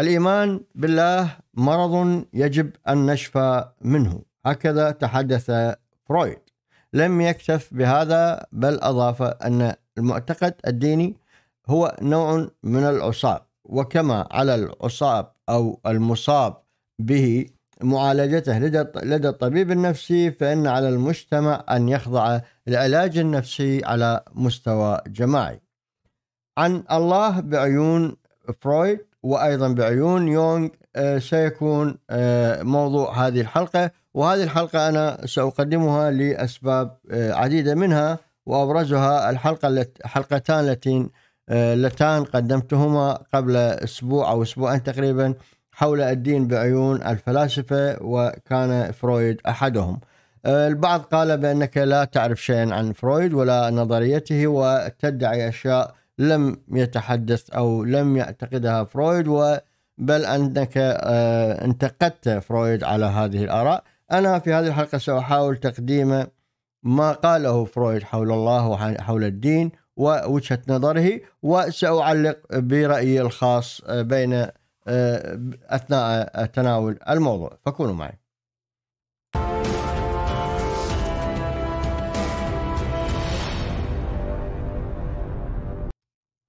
الايمان بالله مرض يجب ان نشفى منه هكذا تحدث فرويد لم يكتف بهذا بل اضاف ان المعتقد الديني هو نوع من العصاب وكما على العصاب او المصاب به معالجته لدى الطبيب النفسي فان على المجتمع ان يخضع العلاج النفسي على مستوى جماعي. عن الله بعيون فرويد وايضا بعيون يونغ آه، سيكون آه، موضوع هذه الحلقه وهذه الحلقه انا ساقدمها لاسباب آه، عديده منها وابرزها الحلقه حلقتان التي اللتان قدمتهما قبل اسبوع او اسبوعين تقريبا حول الدين بعيون الفلاسفه وكان فرويد احدهم. البعض قال بانك لا تعرف شيئا عن فرويد ولا نظريته وتدعي اشياء لم يتحدث أو لم يعتقدها فرويد بل أنك آه، انتقدت فرويد على هذه الآراء أنا في هذه الحلقة سأحاول تقديم ما قاله فرويد حول الله وحول الدين ووجهة نظره وسأعلق برأيي الخاص بين آه، أثناء تناول الموضوع فكونوا معي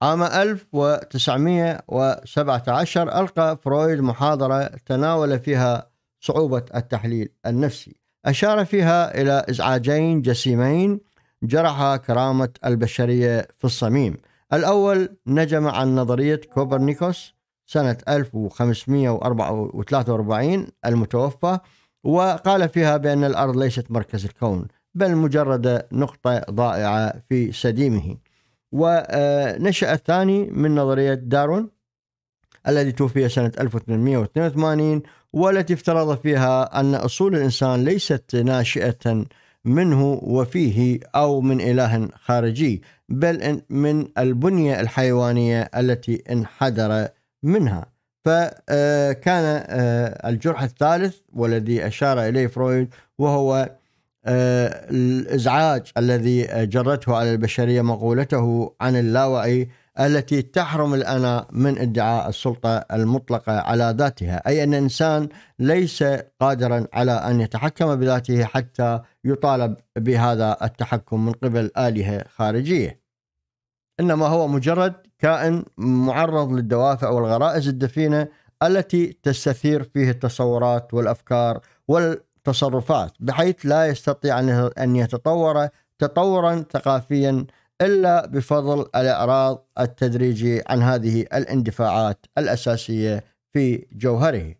عام 1917 ألقى فرويد محاضرة تناول فيها صعوبة التحليل النفسي أشار فيها إلى إزعاجين جسيمين جرحا كرامة البشرية في الصميم الأول نجم عن نظرية كوبرنيكوس سنة 1543 المتوفى وقال فيها بأن الأرض ليست مركز الكون بل مجرد نقطة ضائعة في سديمه ونشأ الثاني من نظرية دارون الذي توفي سنة 1882 والتي افترض فيها أن أصول الإنسان ليست ناشئة منه وفيه أو من إله خارجي بل من البنية الحيوانية التي انحدر منها فكان آه، آه، الجرح الثالث والذي أشار إليه فرويد وهو آه، الازعاج الذي جرته على البشريه مقولته عن اللاوعي التي تحرم الأنا من ادعاء السلطة المطلقة على ذاتها أي أن الإنسان ليس قادرا على أن يتحكم بذاته حتى يطالب بهذا التحكم من قبل آلهة خارجية إنما هو مجرد كائن معرض للدوافع والغرائز الدفينة التي تستثير فيه التصورات والأفكار وال تصرفات بحيث لا يستطيع أن يتطور تطورا ثقافيا إلا بفضل الإعراض التدريجي عن هذه الاندفاعات الأساسية في جوهره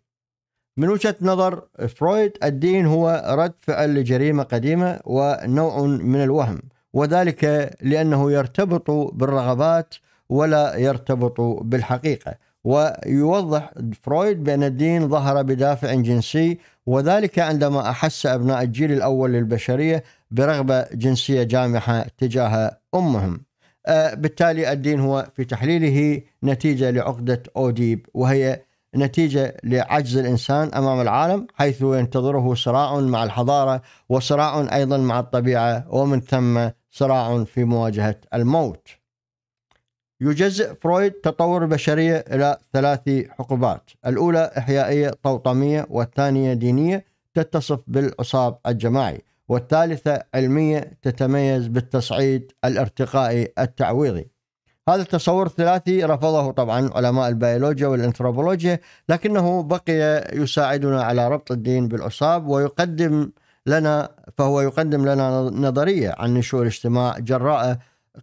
من وجهة نظر فرويد الدين هو رد فعل لجريمة قديمة ونوع من الوهم وذلك لأنه يرتبط بالرغبات ولا يرتبط بالحقيقة ويوضح فرويد بأن الدين ظهر بدافع جنسي وذلك عندما أحس أبناء الجيل الأول للبشرية برغبة جنسية جامحة تجاه أمهم أه، بالتالي الدين هو في تحليله نتيجة لعقدة أوديب وهي نتيجة لعجز الإنسان أمام العالم حيث ينتظره صراع مع الحضارة وصراع أيضا مع الطبيعة ومن ثم صراع في مواجهة الموت يجزئ فرويد تطور البشرية إلى ثلاث حقبات الأولى إحيائية طوطمية والثانية دينية تتصف بالعصاب الجماعي والثالثة علمية تتميز بالتصعيد الارتقائي التعويضي هذا التصور الثلاثي رفضه طبعا علماء البيولوجيا والانثروبولوجيا لكنه بقي يساعدنا على ربط الدين بالعصاب ويقدم لنا فهو يقدم لنا نظرية عن نشوء الاجتماع جراء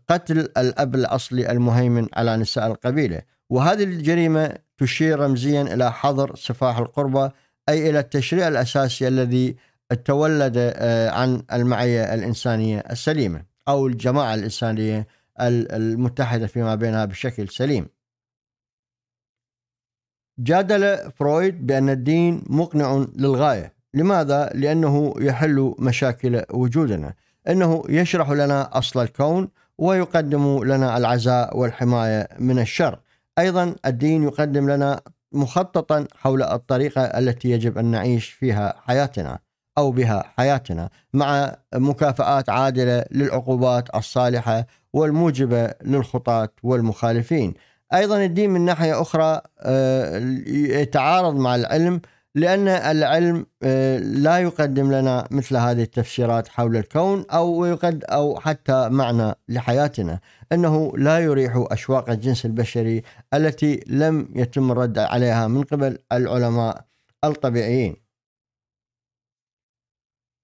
قتل الأب الأصلي المهيمن على نساء القبيلة وهذه الجريمة تشير رمزيا إلى حظر سفاح القربة أي إلى التشريع الأساسي الذي تولد آه، عن المعية الإنسانية السليمة أو الجماعة الإنسانية المتحدة فيما بينها بشكل سليم جادل فرويد بأن الدين مقنع للغاية لماذا؟ لأنه يحل مشاكل وجودنا إنه يشرح لنا أصل الكون ويقدم لنا العزاء والحماية من الشر أيضا الدين يقدم لنا مخططا حول الطريقة التي يجب أن نعيش فيها حياتنا أو بها حياتنا مع مكافآت عادلة للعقوبات الصالحة والموجبة للخطاة والمخالفين أيضا الدين من ناحية أخرى آه، يتعارض مع العلم لأن العلم آه، لا يقدم لنا مثل هذه التفسيرات حول الكون أو يقد أو حتى معنى لحياتنا أنه لا يريح أشواق الجنس البشري التي لم يتم الرد عليها من قبل العلماء الطبيعيين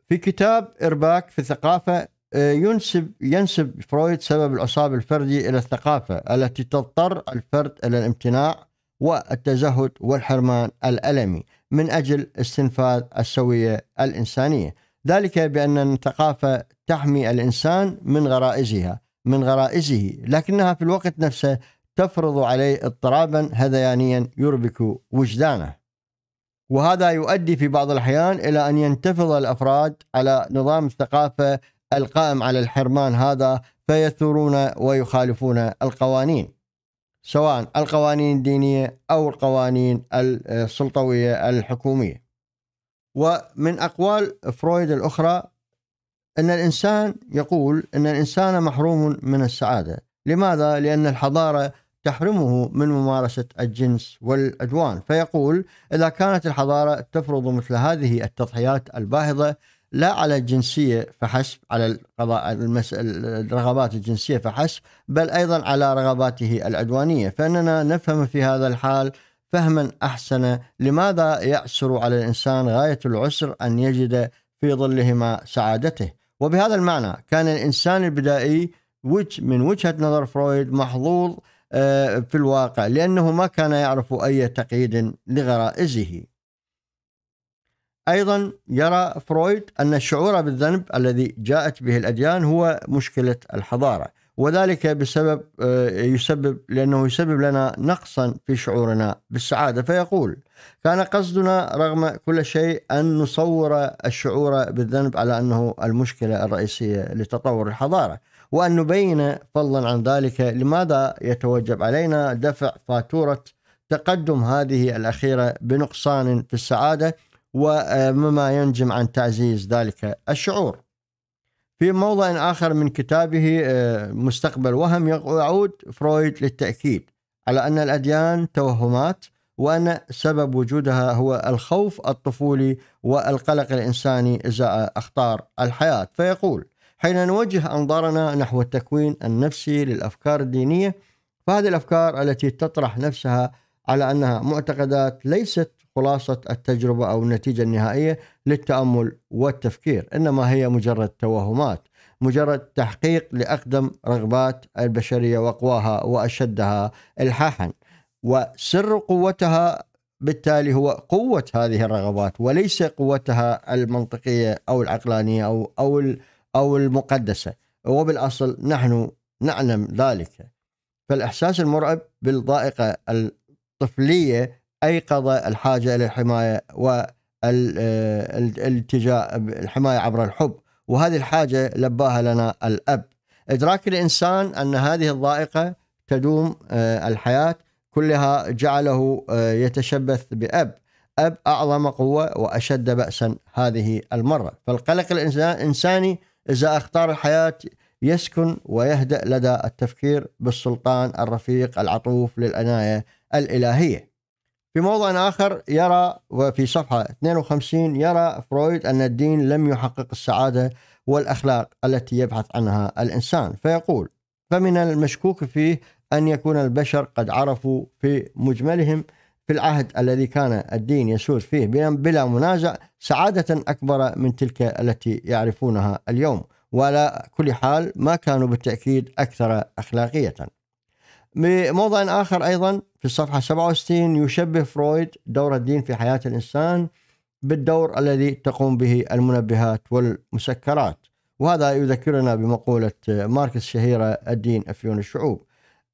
في كتاب إرباك في الثقافة آه، ينسب ينسب فرويد سبب العصاب الفردي إلى الثقافة التي تضطر الفرد إلى الامتناع والتزهد والحرمان الألمي من أجل استنفاذ السوية الإنسانية ذلك بأن الثقافة تحمي الإنسان من غرائزها من غرائزه لكنها في الوقت نفسه تفرض عليه اضطرابا هذيانيا يربك وجدانه وهذا يؤدي في بعض الأحيان إلى أن ينتفض الأفراد على نظام الثقافة القائم على الحرمان هذا فيثورون ويخالفون القوانين سواء القوانين الدينية أو القوانين آه، السلطوية الحكومية ومن أقوال فرويد الأخرى أن الإنسان يقول أن الإنسان محروم من السعادة لماذا؟ لأن الحضارة تحرمه من ممارسة الجنس والعدوان فيقول إذا كانت الحضارة تفرض مثل هذه التضحيات الباهظة لا على الجنسية فحسب على القضاء الرغبات الجنسية فحسب بل أيضا على رغباته العدوانية فإننا نفهم في هذا الحال فهما أحسن لماذا يعسر على الإنسان غاية العسر أن يجد في ظلهما سعادته وبهذا المعنى كان الإنسان البدائي من وجهة نظر فرويد محظوظ آه، في الواقع لأنه ما كان يعرف أي تقييد لغرائزه أيضا يرى فرويد أن الشعور بالذنب الذي جاءت به الأديان هو مشكلة الحضارة وذلك بسبب آه، يسبب لأنه يسبب لنا نقصا في شعورنا بالسعادة فيقول كان قصدنا رغم كل شيء أن نصور الشعور بالذنب على أنه المشكلة الرئيسية لتطور الحضارة وأن نبين فضلا عن ذلك لماذا يتوجب علينا دفع فاتورة تقدم هذه الأخيرة بنقصان في السعادة ومما ينجم عن تعزيز ذلك الشعور في موضع آخر من كتابه آه، مستقبل وهم يعود فرويد للتأكيد على أن الأديان توهمات وأن سبب وجودها هو الخوف الطفولي والقلق الإنساني إزاء أخطار الحياة فيقول حين نوجه أنظارنا نحو التكوين النفسي للأفكار الدينية فهذه الأفكار التي تطرح نفسها على أنها معتقدات ليست خلاصة التجربة أو النتيجة النهائية للتأمل والتفكير إنما هي مجرد توهمات مجرد تحقيق لأقدم رغبات البشرية وقواها وأشدها إلحاحا وسر قوتها بالتالي هو قوة هذه الرغبات وليس قوتها المنطقية أو العقلانية أو أو أو المقدسة وبالأصل نحن نعلم ذلك فالإحساس المرعب بالضائقة الطفلية ايقظ الحاجه الى الحمايه والالتجاء آه، الحمايه عبر الحب وهذه الحاجه لباها لنا الاب ادراك الانسان ان هذه الضائقه تدوم آه، الحياه كلها جعله آه، يتشبث باب اب اعظم قوه واشد باسا هذه المره فالقلق الانساني اذا اختار الحياه يسكن ويهدأ لدى التفكير بالسلطان الرفيق العطوف للعناية الإلهية في موضع آخر يرى وفي صفحة 52 يرى فرويد أن الدين لم يحقق السعادة والأخلاق التي يبحث عنها الإنسان فيقول فمن المشكوك فيه أن يكون البشر قد عرفوا في مجملهم في العهد الذي كان الدين يسود فيه بلا منازع سعادة أكبر من تلك التي يعرفونها اليوم وعلى كل حال ما كانوا بالتأكيد أكثر أخلاقية بموضع آخر أيضا في الصفحة 67 يشبه فرويد دور الدين في حياة الإنسان بالدور الذي تقوم به المنبهات والمسكرات وهذا يذكرنا بمقولة ماركس الشهيرة الدين أفيون الشعوب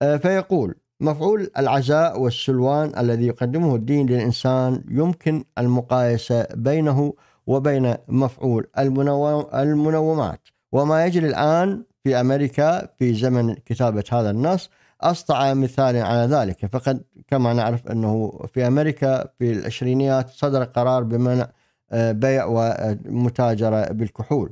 آه، فيقول مفعول العزاء والسلوان الذي يقدمه الدين للإنسان يمكن المقايسة بينه وبين مفعول المنومات وما يجري الآن في أمريكا في زمن كتابة هذا النص أسطع مثال على ذلك فقد كما نعرف أنه في أمريكا في العشرينيات صدر قرار بمنع آه، بيع ومتاجرة بالكحول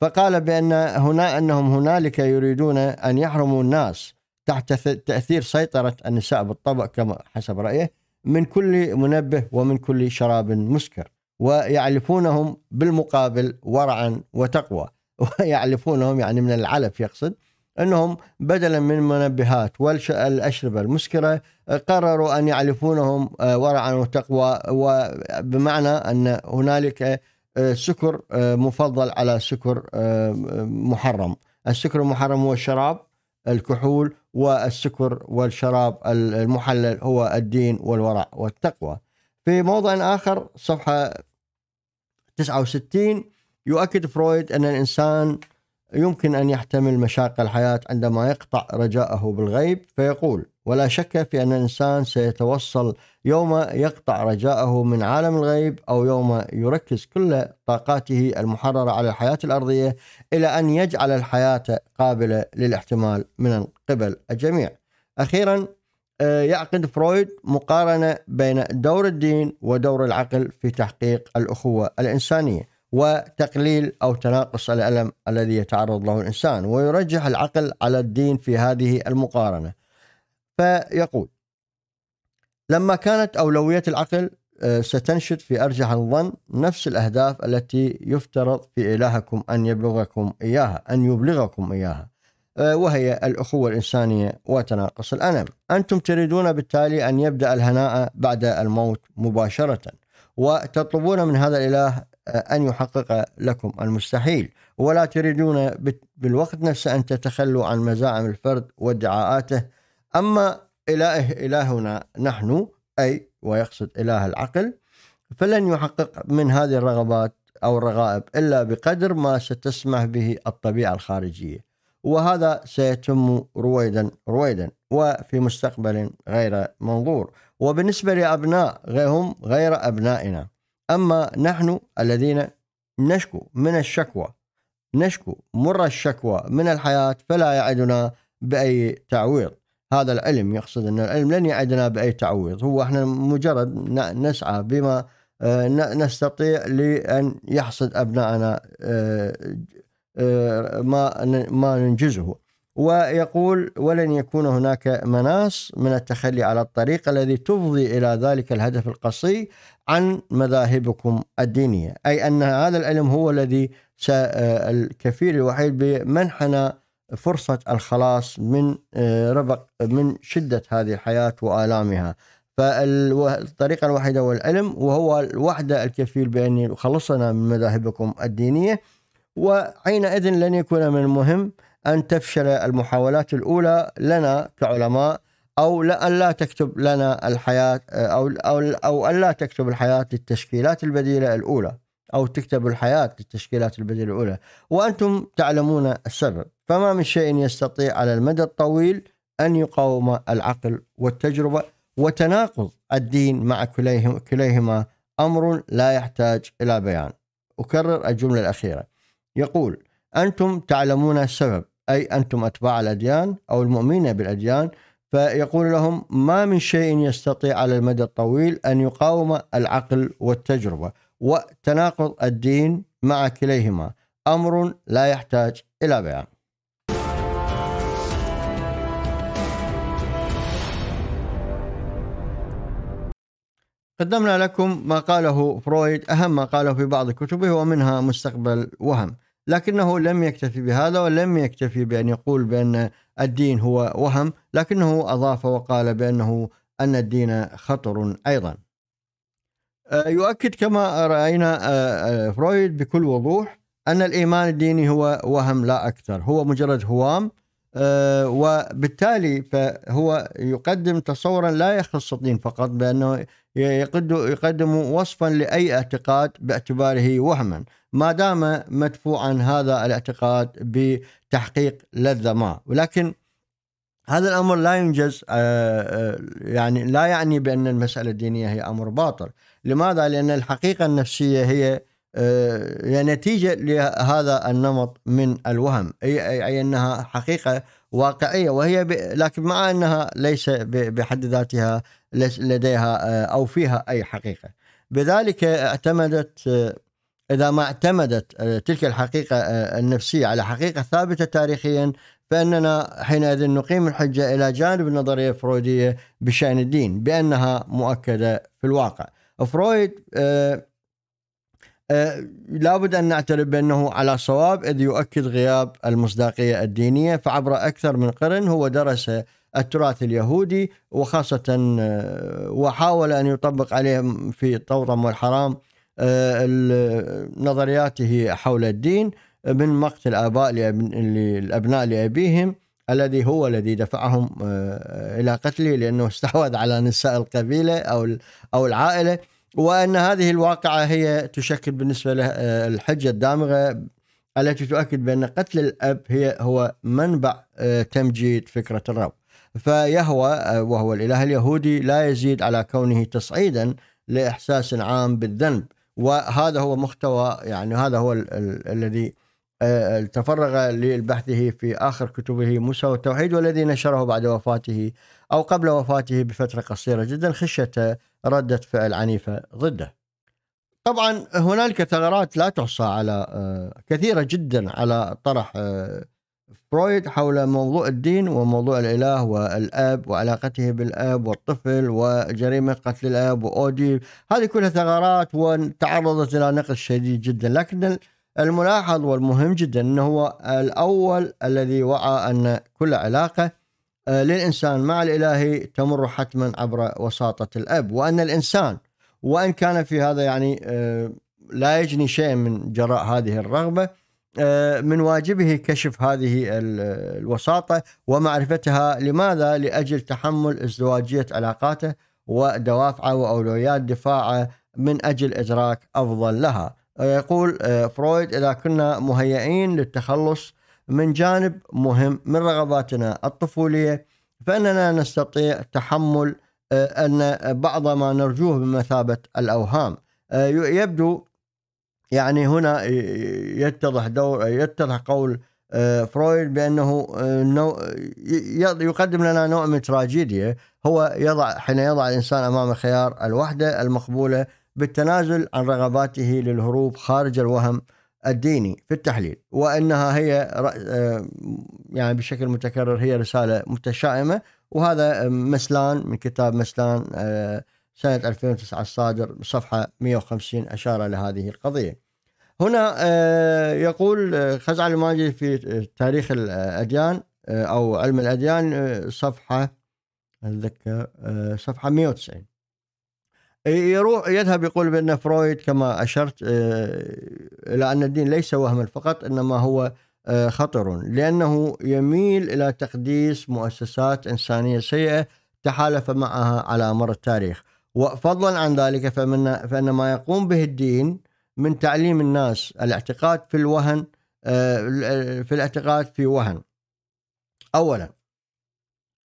فقال بأن هنا أنهم هنالك يريدون أن يحرموا الناس تحت تأثير سيطرة النساء بالطبع كما حسب رأيه من كل منبه ومن كل شراب مسكر ويعلفونهم بالمقابل ورعا وتقوى ويعلفونهم يعني من العلف يقصد انهم بدلا من منبهات والاشربه المسكره آه، قرروا ان يعلفونهم آه، ورعا وتقوى وبمعنى ان هنالك آه، سكر مفضل على سكر محرم السكر المحرم هو الشراب الكحول والسكر والشراب المحلل هو الدين والورع والتقوى في موضع آخر صفحة 69 يؤكد فرويد أن الإنسان يمكن أن يحتمل مشاق الحياة عندما يقطع رجاءه بالغيب فيقول ولا شك في أن الإنسان سيتوصل يوم يقطع رجاءه من عالم الغيب أو يوم يركز كل طاقاته المحررة على الحياة الأرضية إلى أن يجعل الحياة قابلة للاحتمال من قبل الجميع أخيرا آه، يعقد فرويد مقارنة بين دور الدين ودور العقل في تحقيق الأخوة الإنسانية وتقليل أو تناقص الألم الذي يتعرض له الإنسان ويرجح العقل على الدين في هذه المقارنة فيقول لما كانت أولوية العقل آه، ستنشد في أرجح الظن نفس الأهداف التي يفترض في إلهكم أن يبلغكم إياها أن يبلغكم إياها آه، وهي الأخوة الإنسانية وتناقص الألم أنتم تريدون بالتالي أن يبدأ الهناء بعد الموت مباشرة وتطلبون من هذا الإله أن يحقق لكم المستحيل ولا تريدون بالوقت نفسه أن تتخلوا عن مزاعم الفرد وادعاءاته أما إله إلهنا نحن أي ويقصد إله العقل فلن يحقق من هذه الرغبات أو الرغائب إلا بقدر ما ستسمح به الطبيعة الخارجية وهذا سيتم رويدا رويدا وفي مستقبل غير منظور وبالنسبة لأبناء غيرهم غير أبنائنا أما نحن الذين نشكو من الشكوى نشكو مر الشكوى من الحياة فلا يعدنا بأي تعويض هذا العلم يقصد أن العلم لن يعدنا بأي تعويض هو احنا مجرد نسعى بما آه، نستطيع لأن يحصد أبنائنا آه، آه، ما ما ننجزه ويقول ولن يكون هناك مناص من التخلي على الطريق الذي تفضي الى ذلك الهدف القصي عن مذاهبكم الدينيه، اي ان هذا العلم هو الذي آه، الكفيل الوحيد بمنحنا فرصه الخلاص من آه، ربق من شده هذه الحياه والامها. فالطريقة الوحيدة هو العلم وهو الوحدة الكفيل بأن يخلصنا من مذاهبكم الدينية وحينئذ لن يكون من المهم أن تفشل المحاولات الأولى لنا كعلماء أو أن لا تكتب لنا الحياة أو أو أو أن لا تكتب الحياة للتشكيلات البديلة الأولى أو تكتب الحياة للتشكيلات البديلة الأولى وأنتم تعلمون السبب فما من شيء يستطيع على المدى الطويل أن يقاوم العقل والتجربة وتناقض الدين مع كليهما كليهما أمر لا يحتاج إلى بيان أكرر الجملة الأخيرة يقول أنتم تعلمون السبب أي أنتم أتباع الأديان أو المؤمنين بالأديان فيقول لهم ما من شيء يستطيع على المدى الطويل أن يقاوم العقل والتجربة وتناقض الدين مع كليهما أمر لا يحتاج إلى بيان قدمنا لكم ما قاله فرويد أهم ما قاله في بعض كتبه ومنها مستقبل وهم لكنه لم يكتفي بهذا ولم يكتفي بأن يقول بأن الدين هو وهم لكنه أضاف وقال بأنه أن الدين خطر أيضا آه، يؤكد كما رأينا آه، آه، فرويد بكل وضوح أن الإيمان الديني هو وهم لا أكثر هو مجرد هوام وبالتالي فهو يقدم تصورا لا يخص الدين فقط بأنه يعني يقدم وصفا لأي اعتقاد باعتباره وهما ما دام مدفوعا هذا الاعتقاد بتحقيق لذة ما ولكن هذا الأمر لا ينجز آه، آه، يعني لا يعني بأن المسألة الدينية هي أمر باطل لماذا؟ لأن الحقيقة النفسية هي آه، هي نتيجة لهذا النمط من الوهم أي أنها حقيقة واقعية وهي ب... لكن مع أنها ليس بحد ذاتها لديها آه، أو فيها أي حقيقة بذلك اعتمدت آه، إذا ما اعتمدت آه، تلك الحقيقة النفسية على حقيقة ثابتة تاريخيا فإننا حينئذ نقيم الحجة إلى جانب النظرية الفرويدية بشأن الدين بأنها مؤكدة في الواقع فرويد لابد ان نعترف بانه على صواب اذ يؤكد غياب المصداقيه الدينيه فعبر اكثر من قرن هو درس التراث اليهودي وخاصة آه، وحاول أن يطبق عليهم في طورم والحرام آه، نظرياته حول الدين من مقتل آباء الأبناء لأبيهم الذي هو الذي دفعهم آه، إلى قتله لأنه استحوذ على نساء القبيلة أو أو العائلة وأن هذه الواقعة هي تشكل بالنسبة له الحجة الدامغة التي تؤكد بأن قتل الأب هي هو منبع تمجيد فكرة الرب فيهوى آه، وهو الإله اليهودي لا يزيد على كونه تصعيدا لإحساس عام بالذنب وهذا هو محتوى يعني هذا هو الذي آه، تفرغ لبحثه في آخر كتبه موسى والتوحيد والذي نشره بعد وفاته أو قبل وفاته بفترة قصيرة جدا خشية ردة فعل عنيفة ضده طبعا هنالك ثغرات لا تحصى على آه، كثيرة جدا على طرح فرويد حول موضوع الدين وموضوع الإله والأب وعلاقته بالأب والطفل وجريمة قتل الأب وأودي هذه كلها ثغرات وتعرضت إلى نقد شديد جدا لكن الملاحظ والمهم جدا أنه هو الأول الذي وعى أن كل علاقة آه، للإنسان مع الإله تمر حتما عبر وساطة الأب وأن الإنسان وإن كان في هذا يعني آه، لا يجني شيء من جراء هذه الرغبة آه، من واجبه كشف هذه الوساطة ومعرفتها لماذا لأجل تحمل ازدواجية علاقاته ودوافعه وأولويات دفاعه من أجل إدراك أفضل لها آه، يقول آه، فرويد إذا كنا مهيئين للتخلص من جانب مهم من رغباتنا الطفولية فإننا نستطيع تحمل أن بعض ما نرجوه بمثابة الأوهام يبدو يعني هنا يتضح دور يتضح قول آه، فرويد بانه آه، يقدم لنا نوع من التراجيديا هو يضع حين يضع الانسان امام خيار الوحده المقبوله بالتنازل عن رغباته للهروب خارج الوهم الديني في التحليل وانها هي آه، يعني بشكل متكرر هي رساله متشائمه وهذا مسلان من كتاب مسلان سنة 2009 الصادر بصفحة 150 أشار إلى هذه القضية هنا آه، يقول آه، خزعل الماجد في تاريخ الأديان آه، أو علم الأديان صفحة أتذكر صفحة 190 يروح يذهب يقول بأن فرويد كما أشرت إلى أن الدين ليس وهما فقط إنما هو خطر لأنه يميل إلى تقديس مؤسسات إنسانية سيئة تحالف معها على مر التاريخ وفضلا عن ذلك فمن فان ما يقوم به الدين من تعليم الناس الاعتقاد في الوهن آه، في الاعتقاد في وهن اولا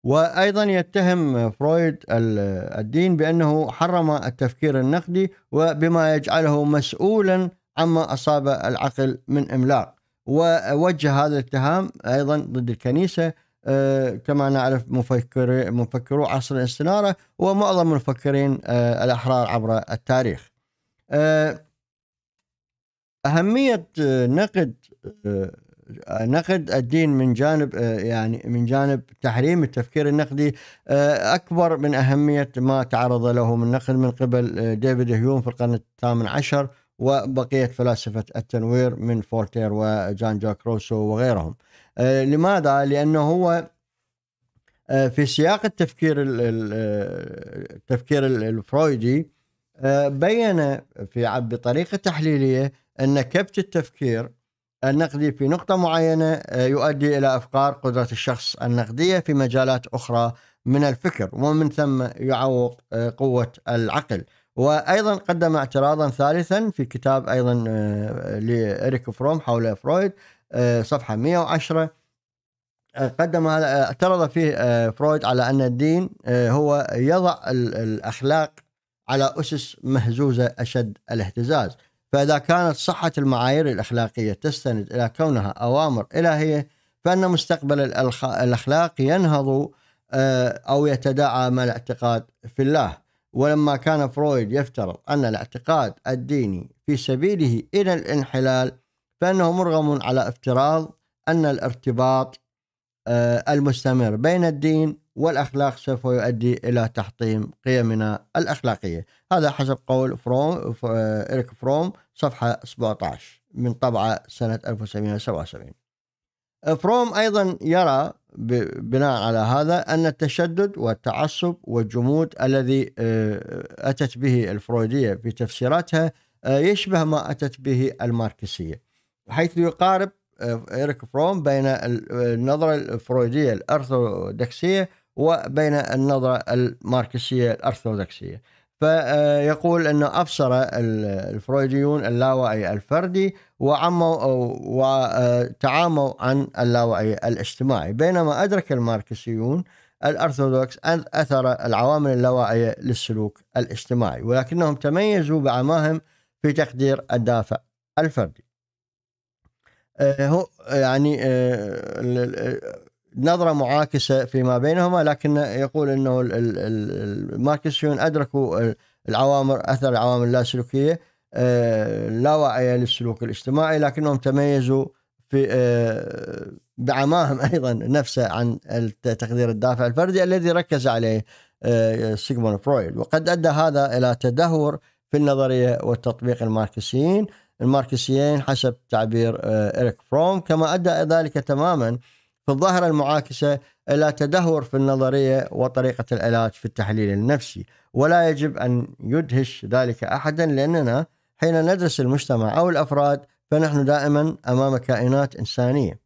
وايضا يتهم فرويد الدين بانه حرم التفكير النقدي وبما يجعله مسؤولا عما اصاب العقل من املاق ووجه هذا الاتهام ايضا ضد الكنيسه آه، كما نعرف مفكر مفكرو عصر الاستنارة ومعظم المفكرين آه، الأحرار عبر التاريخ آه، أهمية نقد نقد الدين من جانب يعني من جانب تحريم التفكير النقدي اكبر من اهميه ما تعرض له من نقد من قبل ديفيد هيوم في القرن الثامن عشر وبقيه فلاسفه التنوير من فولتير وجان جاك روسو وغيرهم. آه، لماذا؟ لأنه هو آه، في سياق التفكير آه، التفكير الفرويدي بين في بطريقه تحليليه ان كبت التفكير النقدي في نقطه معينه يؤدي الى افقار قدره الشخص النقديه في مجالات اخرى من الفكر ومن ثم يعوق قوه العقل وايضا قدم اعتراضا ثالثا في كتاب ايضا لاريك فروم حول فرويد آه، صفحة 110 آه، قدم آه، اعترض فيه فرويد على أن الدين هو يضع الأخلاق على أسس مهزوزة أشد الاهتزاز فإذا كانت صحة المعايير الأخلاقية تستند إلى كونها أوامر إلهية فأن مستقبل الأخلاق ينهض أو يتداعى مع الاعتقاد في الله ولما كان فرويد يفترض أن الاعتقاد الديني في سبيله إلى الانحلال فانه مرغم على افتراض ان الارتباط آه، المستمر بين الدين والاخلاق سوف يؤدي الى تحطيم قيمنا الاخلاقيه، هذا حسب قول فروم اريك فروم صفحه 17 من طبعه سنه 1977. فروم ايضا يرى بناء على هذا ان التشدد والتعصب والجمود الذي آه، اتت به الفرويديه في تفسيراتها آه، يشبه ما اتت به الماركسيه. حيث يقارب آه، إيريك فروم بين النظرة الفرويدية الأرثوذكسية وبين النظرة الماركسية الأرثوذكسية فيقول آه، أنه أبصر الفرويديون اللاوعي الفردي وعموا وتعاموا آه، عن اللاوعي الاجتماعي بينما أدرك الماركسيون الأرثوذكس أثر العوامل اللاواعية للسلوك الاجتماعي ولكنهم تميزوا بعماهم في تقدير الدافع الفردي آه، هو آه، يعني آه، نظره معاكسه فيما بينهما لكن يقول انه الماركسيون ادركوا العوامل اثر العوامل اللاسلوكيه لا واعيه للسلوك الاجتماعي لكنهم تميزوا في بعماهم ايضا نفسه عن تقدير الدافع الفردي الذي ركز عليه سيغموند فرويد وقد ادى هذا الى تدهور في النظريه والتطبيق الماركسيين الماركسيين حسب تعبير آه، إريك فروم كما أدى ذلك تماما في الظاهرة المعاكسة إلى تدهور في النظرية وطريقة العلاج في التحليل النفسي ولا يجب أن يدهش ذلك أحدا لأننا حين ندرس المجتمع أو الأفراد فنحن دائما أمام كائنات إنسانية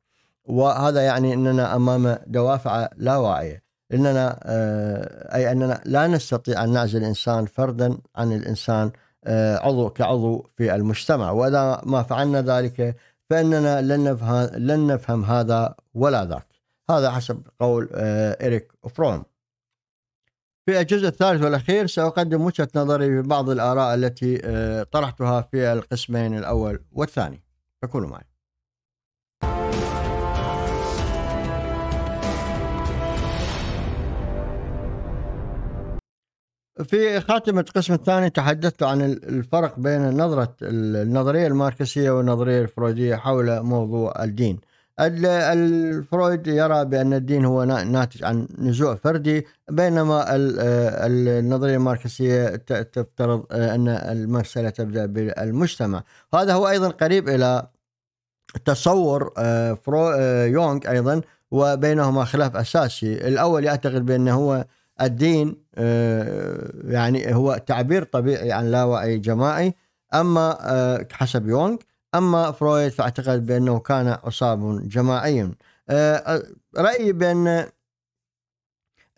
وهذا يعني أننا أمام دوافع لا واعية أننا آه، أي أننا لا نستطيع أن نعزل الإنسان فردا عن الإنسان آه، عضو كعضو في المجتمع واذا ما فعلنا ذلك فاننا لن نفهم لن نفهم هذا ولا ذاك هذا حسب قول آه، إريك فروم في الجزء الثالث والأخير سأقدم وجهة نظري ببعض الآراء التي آه، طرحتها في القسمين الأول والثاني فكونوا معي في خاتمة القسم الثاني تحدثت عن الفرق بين نظرة النظرية الماركسية والنظرية الفرويدية حول موضوع الدين الفرويد يرى بأن الدين هو ناتج عن نزوع فردي بينما آه، النظرية الماركسية تفترض آه، أن المسألة تبدأ بالمجتمع هذا هو أيضا قريب إلى تصور آه، فرو يونغ أيضا وبينهما خلاف أساسي الأول يعتقد بأنه هو الدين آه، يعني هو تعبير طبيعي عن لا وعي جماعي اما آه، حسب يونغ اما فرويد فاعتقد بانه كان عصاب جماعيا آه، رايي بان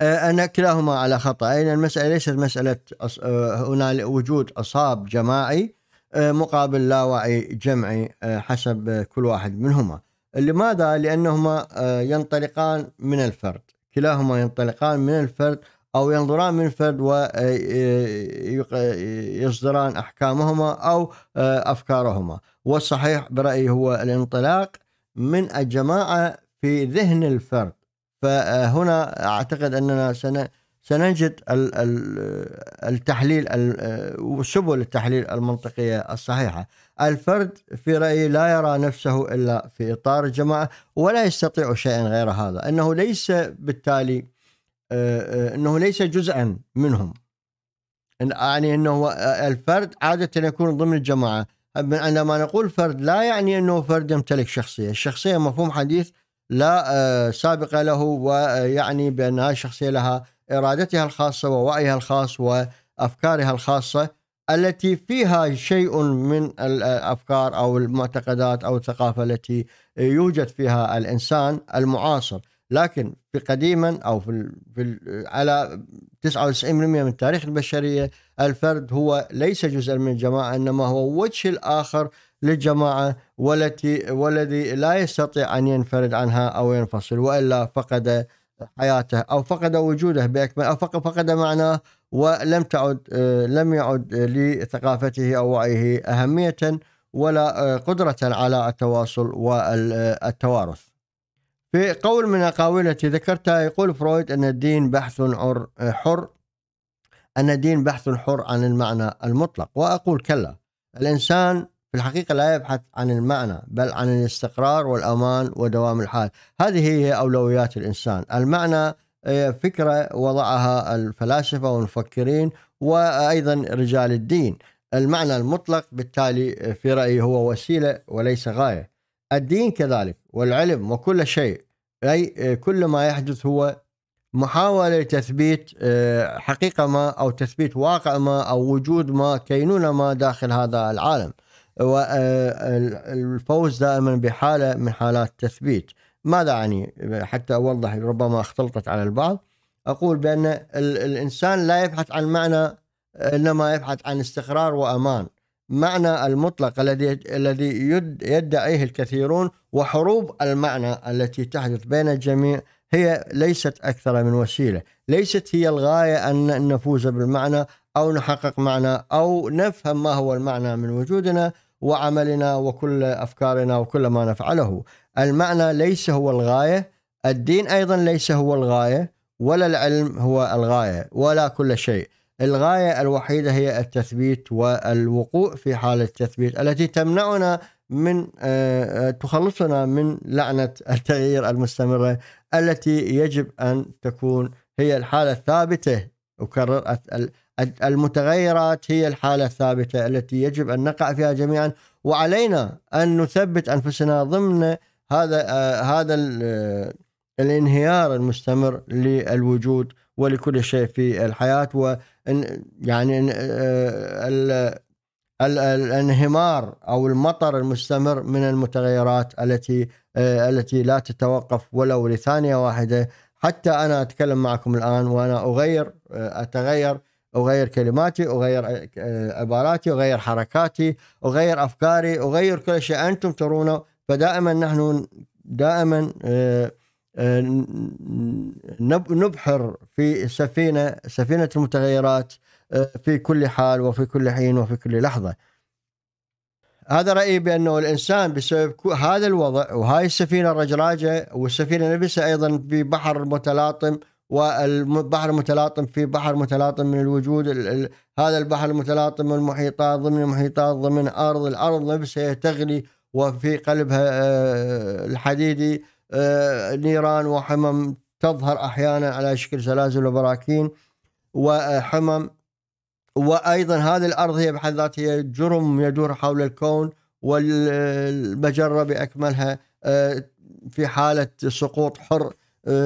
ان كلاهما على خطا لان المساله ليست مساله هنا وجود عصاب جماعي مقابل لا وعي جمعي حسب كل واحد منهما لماذا لانهما ينطلقان من الفرد كلاهما ينطلقان من الفرد أو ينظران من الفرد ويصدران آه، آه، آه، أحكامهما أو أفكارهما والصحيح برأيي هو الانطلاق من الجماعة في ذهن الفرد فهنا أعتقد أننا سنأتي سنجد التحليل وسبل التحليل المنطقية الصحيحة الفرد في رأيي لا يرى نفسه إلا في إطار الجماعة ولا يستطيع شيئا غير هذا أنه ليس بالتالي آه، آه، أنه ليس جزءا منهم يعني أنه آه، الفرد عادة يكون ضمن الجماعة عندما نقول فرد لا يعني أنه فرد يمتلك شخصية الشخصية مفهوم حديث لا سابقة له ويعني بأنها الشخصية لها ارادتها الخاصه ووعيها الخاص وافكارها الخاصه التي فيها شيء من الافكار او المعتقدات او الثقافه التي يوجد فيها الانسان المعاصر لكن في قديما او في, في على 99% من تاريخ البشريه الفرد هو ليس جزءا من الجماعه انما هو وجه الاخر للجماعه والتي والذي لا يستطيع ان ينفرد عنها او ينفصل والا فقد حياته او فقد وجوده باكمله او فقد معناه ولم تعد آه، لم يعد لثقافته او وعيه اهميه ولا آه، قدره على التواصل والتوارث. في قول من الاقاويل التي ذكرتها يقول فرويد ان الدين بحث حر ان الدين بحث حر عن المعنى المطلق واقول كلا الانسان في الحقيقة لا يبحث عن المعنى بل عن الاستقرار والأمان ودوام الحال هذه هي أولويات الإنسان المعنى آه، فكرة وضعها الفلاسفة والمفكرين وأيضا رجال الدين المعنى المطلق بالتالي آه، في رأيي هو وسيلة وليس غاية الدين كذلك والعلم وكل شيء أي آه، كل ما يحدث هو محاولة تثبيت حقيقة ما أو تثبيت واقع ما أو وجود ما كينونة ما داخل هذا العالم والفوز آه، دائما بحالة من حالات تثبيت ماذا أعني حتى أوضح ربما اختلطت على البعض أقول بأن الإنسان لا يبحث عن معنى إنما يبحث عن استقرار وأمان معنى المطلق الذي الذي يدعيه الكثيرون وحروب المعنى التي تحدث بين الجميع هي ليست اكثر من وسيله، ليست هي الغايه ان نفوز بالمعنى او نحقق معنى او نفهم ما هو المعنى من وجودنا، وعملنا وكل افكارنا وكل ما نفعله المعنى ليس هو الغايه الدين ايضا ليس هو الغايه ولا العلم هو الغايه ولا كل شيء الغايه الوحيده هي التثبيت والوقوع في حاله التثبيت التي تمنعنا من آه، آه، تخلصنا من لعنه التغيير المستمره التي يجب ان تكون هي الحاله الثابته اكرر المتغيرات هي الحالة الثابتة التي يجب أن نقع فيها جميعا وعلينا أن نثبت أنفسنا ضمن هذا آه هذا آه، الانهيار المستمر للوجود ولكل شيء في الحياة و يعني آه الانهمار أو المطر المستمر من المتغيرات التي آه التي لا تتوقف ولو لثانية واحدة حتى أنا أتكلم معكم الآن وأنا أغير آه، أتغير اغير كلماتي اغير آه، عباراتي اغير حركاتي اغير افكاري اغير كل شيء انتم ترونه فدائما نحن دائما آه، آه، نبحر في سفينه سفينه المتغيرات في كل حال وفي كل حين وفي كل لحظه. هذا رايي بانه الانسان بسبب هذا الوضع وهاي السفينه الرجراجه والسفينه نفسها ايضا في بحر متلاطم والبحر متلاطم في بحر متلاطم من الوجود هذا البحر المتلاطم المحيطات ضمن المحيطات ضمن أرض الأرض نفسها تغلي وفي قلبها آه، الحديدي آه، نيران وحمم تظهر أحيانا على شكل سلاسل وبراكين وحمم وأيضا هذه الأرض هي بحد ذاتها جرم يدور حول الكون والمجرة بأكملها آه، في حالة سقوط حر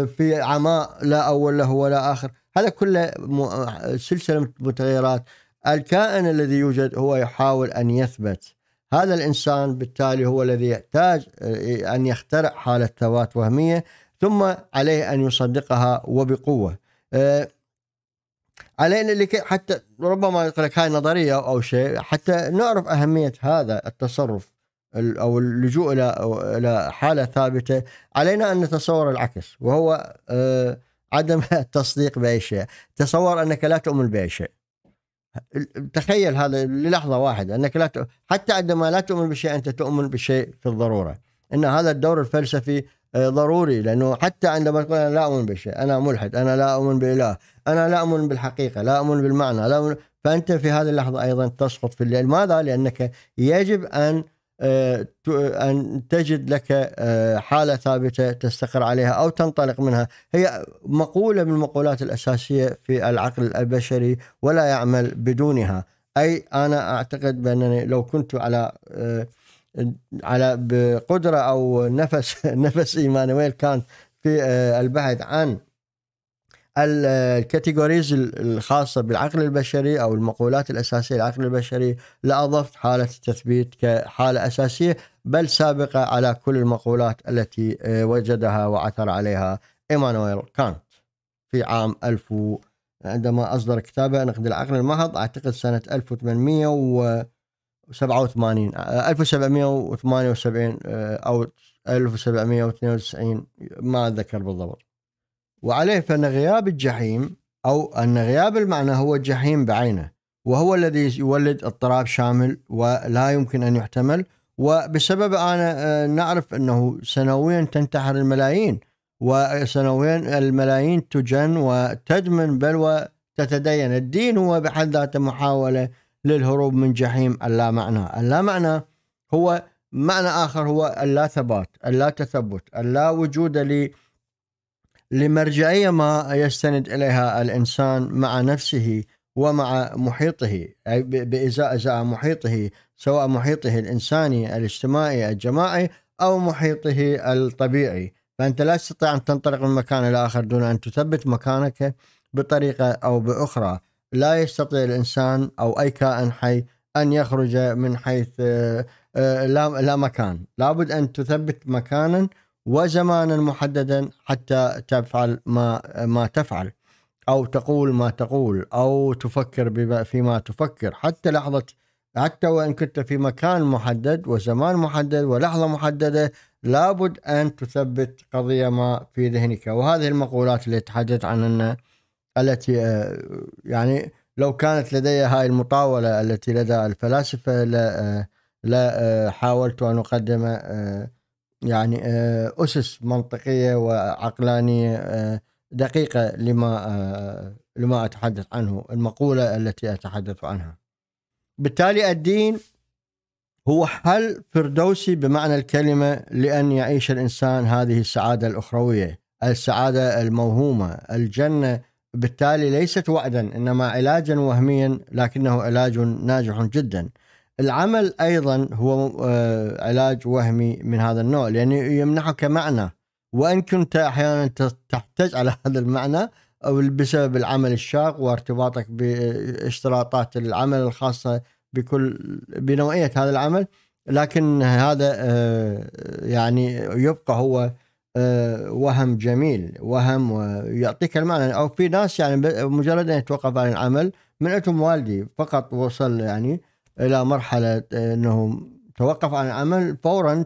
في عماء لا اول له ولا اخر هذا كله سلسله متغيرات الكائن الذي يوجد هو يحاول ان يثبت هذا الانسان بالتالي هو الذي يحتاج آه، ان يخترع حاله ثبات وهميه ثم عليه ان يصدقها وبقوه آه، علينا لكي حتى ربما يقول لك هاي نظريه او شيء حتى نعرف اهميه هذا التصرف او اللجوء الى الى حاله ثابته علينا ان نتصور العكس وهو آه، عدم التصديق باي شيء، تصور انك لا تؤمن باي شيء. تخيل هذا للحظه واحده انك لا تؤمن. حتى عندما لا تؤمن بشيء انت تؤمن بشيء في الضروره. ان هذا الدور الفلسفي آه، ضروري لانه حتى عندما تقول انا لا اؤمن بشيء، انا ملحد، انا لا اؤمن باله، انا لا اؤمن بالحقيقه، لا اؤمن بالمعنى، لا أؤمن فانت في هذه اللحظه ايضا تسقط في الليل، لماذا؟ لانك يجب ان آه، أن تجد لك آه، حالة ثابتة تستقر عليها أو تنطلق منها هي مقولة من المقولات الأساسية في العقل البشري ولا يعمل بدونها أي أنا أعتقد بأنني لو كنت على آه، على بقدرة أو نفس نفس إيمانويل كانت في البحث عن الكاتيجوريز الخاصة بالعقل البشري أو المقولات الأساسية للعقل البشري لا أضفت حالة التثبيت كحالة أساسية بل سابقة على كل المقولات التي آه، وجدها وعثر عليها إيمانويل كانت في عام 1000 عندما أصدر كتابه نقد العقل المحض أعتقد سنة 1887 1778 آه، آه، أو 1792 ما أتذكر بالضبط وعليه فان غياب الجحيم او ان غياب المعنى هو الجحيم بعينه وهو الذي يولد اضطراب شامل ولا يمكن ان يحتمل وبسبب انا آه، نعرف انه سنويا تنتحر الملايين وسنويا الملايين تجن وتدمن بل وتتدين الدين هو بحد ذاته محاوله للهروب من جحيم اللا معنى اللا معنى هو معنى اخر هو اللا ثبات اللا تثبت اللا وجود لي لمرجعية ما يستند إليها الإنسان مع نفسه ومع محيطه أي بإزاء محيطه سواء محيطه الإنساني الاجتماعي الجماعي أو محيطه الطبيعي فأنت لا تستطيع أن تنطلق من مكان إلى آخر دون أن تثبت مكانك بطريقة أو بأخرى لا يستطيع الإنسان أو أي كائن حي أن يخرج من حيث آه، آه، لا مكان لابد أن تثبت مكانا وزمانا محددا حتى تفعل ما ما تفعل او تقول ما تقول او تفكر فيما تفكر حتى لحظه حتى وان كنت في مكان محدد وزمان محدد ولحظه محدده لابد ان تثبت قضيه ما في ذهنك وهذه المقولات اللي تحدثت عنها التي آه، يعني لو كانت لدي هاي المطاوله التي لدى الفلاسفه لا آه، آه، حاولت ان اقدم يعني آه، أسس منطقية وعقلانية آه، دقيقة لما آه، لما أتحدث عنه المقولة التي أتحدث عنها بالتالي الدين هو حل فردوسي بمعنى الكلمة لأن يعيش الإنسان هذه السعادة الأخروية السعادة الموهومة الجنة بالتالي ليست وعدا إنما علاجا وهميا لكنه علاج ناجح جدا العمل ايضا هو آه، علاج وهمي من هذا النوع لانه يمنحك معنى وان كنت احيانا تحتاج على هذا المعنى او بسبب العمل الشاق وارتباطك باشتراطات العمل الخاصه بكل بنوعيه هذا العمل لكن هذا آه، يعني يبقى هو آه، وهم جميل وهم ويعطيك المعنى او في ناس يعني مجرد ان يتوقف عن العمل من انتم والدي فقط وصل يعني الى مرحله آه، انه توقف عن العمل فورا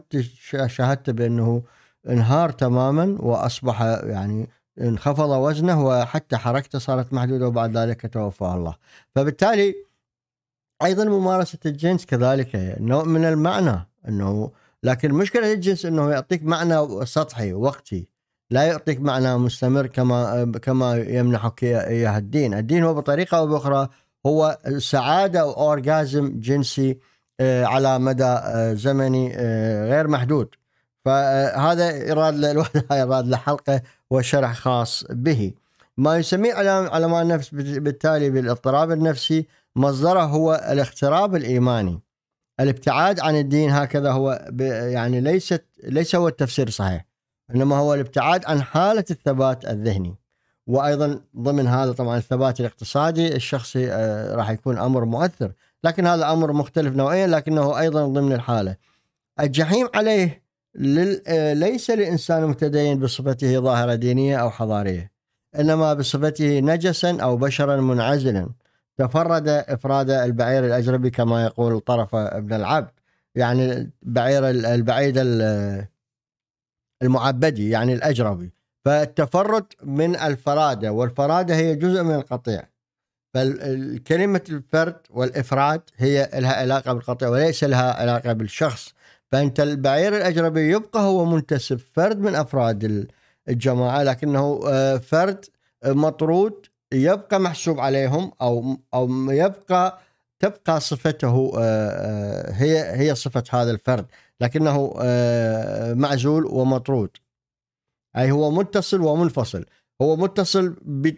شاهدت بانه انهار تماما واصبح يعني انخفض وزنه وحتى حركته صارت محدوده وبعد ذلك توفاه الله فبالتالي ايضا ممارسه الجنس كذلك نوع من المعنى انه لكن مشكله الجنس انه يعطيك معنى سطحي وقتي لا يعطيك معنى مستمر كما آه، كما يمنحك اياه الدين، الدين هو بطريقه او باخرى هو سعاده وأورجازم اورجازم جنسي آه، على مدى آه، زمني آه، غير محدود فهذا إراد لوحدها إراد لحلقة وشرح خاص به ما يسميه علماء النفس بالتالي بالاضطراب النفسي مصدره هو الاغتراب الإيماني الابتعاد عن الدين هكذا هو يعني ليست ليس هو التفسير صحيح إنما هو الابتعاد عن حالة الثبات الذهني وايضا ضمن هذا طبعا الثبات الاقتصادي الشخصي آه، راح يكون امر مؤثر لكن هذا امر مختلف نوعيا لكنه ايضا ضمن الحاله الجحيم عليه آه، ليس لانسان متدين بصفته ظاهره دينيه او حضاريه انما بصفته نجسا او بشرا منعزلا تفرد افراد البعير الاجربي كما يقول طرف ابن العبد يعني بعير البعيد المعبدي يعني الاجربي فالتفرد من الفرادة والفرادة هي جزء من القطيع فكلمة الفرد والإفراد هي لها علاقة بالقطيع وليس لها علاقة بالشخص فأنت البعير الأجنبي يبقى هو منتسب فرد من أفراد الجماعة لكنه آه، فرد مطرود يبقى محسوب عليهم أو أو يبقى تبقى صفته آه، آه، هي هي صفة هذا الفرد لكنه معزول ومطرود أي هو متصل ومنفصل هو متصل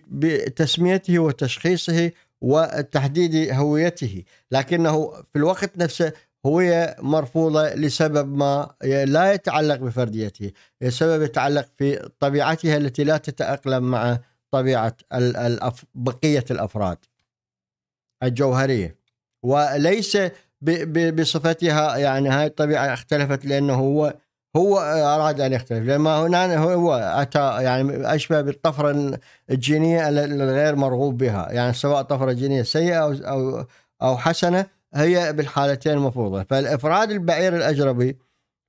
بتسميته وتشخيصه وتحديد هويته لكنه في الوقت نفسه هوية مرفوضة لسبب ما لا يتعلق بفرديته سبب يتعلق في طبيعتها التي لا تتأقلم مع طبيعة بقية الأفراد الجوهرية وليس بصفتها يعني هاي الطبيعة اختلفت لأنه هو هو اراد ان يختلف لما هنا نعم، هو اتى يعني اشبه بالطفره الجينيه الغير مرغوب بها يعني سواء طفره جينيه سيئه او او او حسنه هي بالحالتين المفروضه فالافراد البعير الاجربي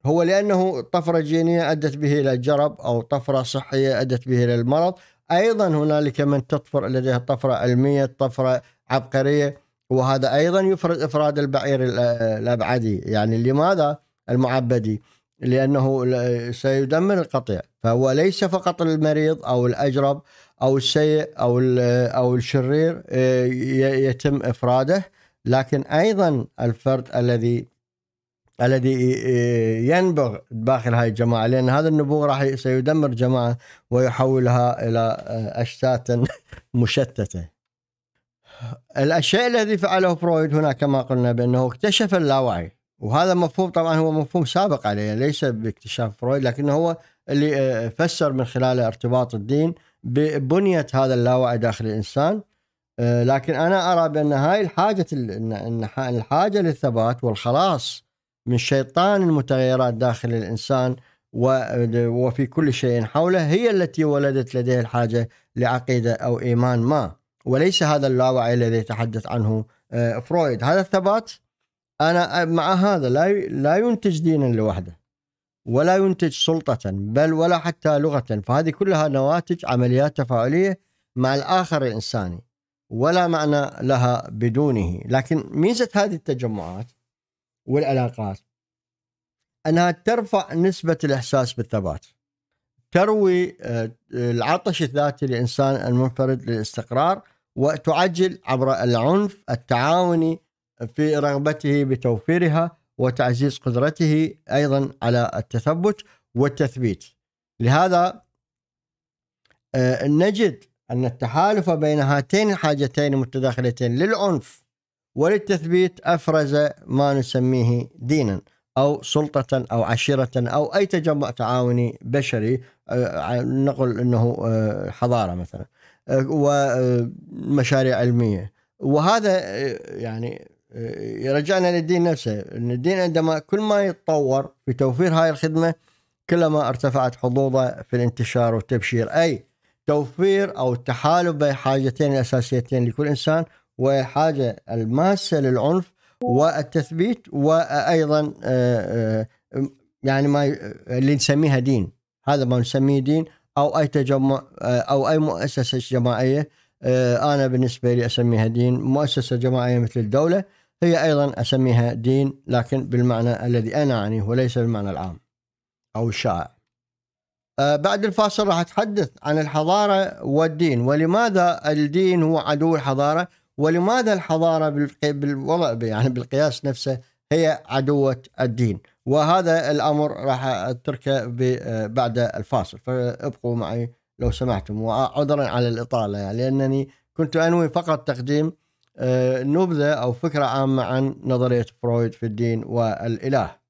هو لانه طفره جينيه ادت به الى الجرب او طفره صحيه ادت به الى المرض ايضا هنالك من تطفر لديها طفره علميه طفره عبقريه وهذا ايضا يفرض افراد البعير الابعدي يعني لماذا المعبدي لأنه سيدمر القطيع فهو ليس فقط المريض أو الأجرب أو السيء أو, أو الشرير آه، يتم إفراده لكن أيضا الفرد الذي الذي آه، ينبغ داخل هذه الجماعة لأن هذا النبوغ راح سيدمر جماعة ويحولها إلى آه، أشتات مشتتة الشيء الذي فعله فرويد هنا كما قلنا بأنه اكتشف اللاوعي وهذا مفهوم طبعا هو مفهوم سابق عليه ليس باكتشاف فرويد لكن هو اللي آه، فسر من خلاله ارتباط الدين ببنية هذا اللاوعي داخل الإنسان آه، لكن أنا أرى بأن هاي الحاجة الحاجة للثبات والخلاص من شيطان المتغيرات داخل الإنسان وفي كل شيء حوله هي التي ولدت لديه الحاجة لعقيدة أو إيمان ما وليس هذا اللاوعي الذي يتحدث عنه آه، فرويد هذا الثبات انا مع هذا لا لا ينتج دينا لوحده ولا ينتج سلطه بل ولا حتى لغه فهذه كلها نواتج عمليات تفاعليه مع الاخر الانساني ولا معنى لها بدونه لكن ميزه هذه التجمعات والعلاقات انها ترفع نسبه الاحساس بالثبات تروي آه، العطش الذاتي للانسان المنفرد للاستقرار وتعجل عبر العنف التعاوني في رغبته بتوفيرها وتعزيز قدرته ايضا على التثبت والتثبيت. لهذا آه، نجد ان التحالف بين هاتين الحاجتين المتداخلتين للعنف وللتثبيت افرز ما نسميه دينا او سلطه او عشيره او اي تجمع تعاوني بشري آه، نقول انه آه، حضاره مثلا ومشاريع علميه وهذا يعني آه، يرجعنا للدين نفسه ان الدين عندما كل ما يتطور في توفير هاي الخدمه كلما ارتفعت حظوظه في الانتشار والتبشير اي توفير او التحالف بين حاجتين اساسيتين لكل انسان وحاجه الماسه للعنف والتثبيت وايضا آه، آه، يعني ما اللي نسميها دين هذا ما نسميه دين او اي تجمع او اي مؤسسه جماعيه انا بالنسبه لي اسميها دين مؤسسه جماعيه مثل الدوله هي أيضا أسميها دين لكن بالمعنى الذي أنا أعنيه وليس بالمعنى العام أو الشائع آه، بعد الفاصل راح أتحدث عن الحضارة والدين ولماذا الدين هو عدو الحضارة ولماذا الحضارة بالوضع يعني بالقياس نفسه هي عدوة الدين وهذا الأمر راح أتركه آه، بعد الفاصل فابقوا معي لو سمحتم وعذرا على الإطالة يعني لأنني كنت أنوي فقط تقديم آه، نبذة أو فكرة عامة عن نظرية فرويد في الدين والإله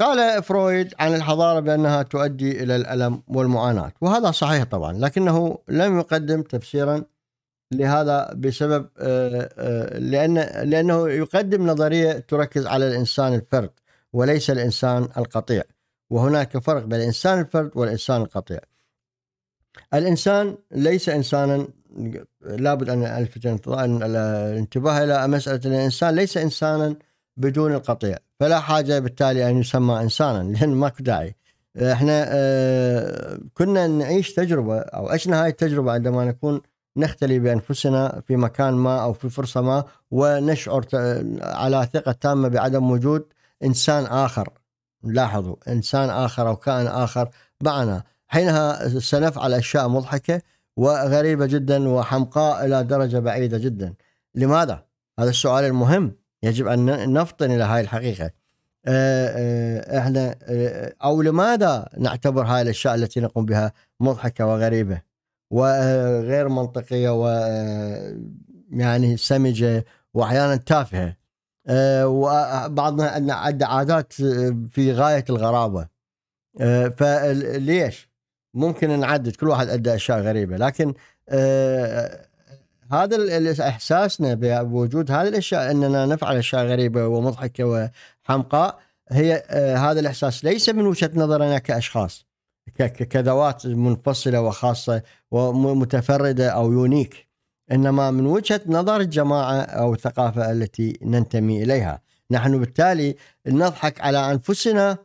قال فرويد عن الحضارة بأنها تؤدي إلى الألم والمعاناة وهذا صحيح طبعا لكنه لم يقدم تفسيرا لهذا بسبب آه، آه، لأن لأنه يقدم نظرية تركز على الإنسان الفرد وليس الإنسان القطيع وهناك فرق بين الإنسان الفرد والإنسان القطيع الإنسان ليس إنسانا لابد أن ألفت الانتباه إلى مسألة الإنسان ليس إنسانا بدون القطيع فلا حاجة بالتالي أن يسمى إنسانا لأن ماكو داعي احنا آه، كنا نعيش تجربة أو عشنا هاي التجربة عندما نكون نختلي بأنفسنا في مكان ما أو في فرصة ما ونشعر على ثقة تامة بعدم وجود إنسان آخر لاحظوا إنسان آخر أو كائن آخر معنا حينها سنفعل أشياء مضحكة وغريبة جدا وحمقاء إلى درجة بعيدة جدا لماذا؟ هذا السؤال المهم يجب أن نفطن إلى هاي الحقيقة آه، آه، احنا آه، او لماذا نعتبر هاي الاشياء التي نقوم بها مضحكه وغريبه وغير منطقيه و يعني سمجه واحيانا تافهه آه، وبعضنا عد عادات في غايه الغرابه آه، فليش ممكن نعدد كل واحد ادى اشياء غريبه لكن آه، هذا احساسنا بوجود هذه الاشياء اننا نفعل اشياء غريبه ومضحكه وحمقاء هي هذا الاحساس ليس من وجهه نظرنا كاشخاص كذوات منفصله وخاصه ومتفرده او يونيك انما من وجهه نظر الجماعه او الثقافه التي ننتمي اليها نحن بالتالي نضحك على انفسنا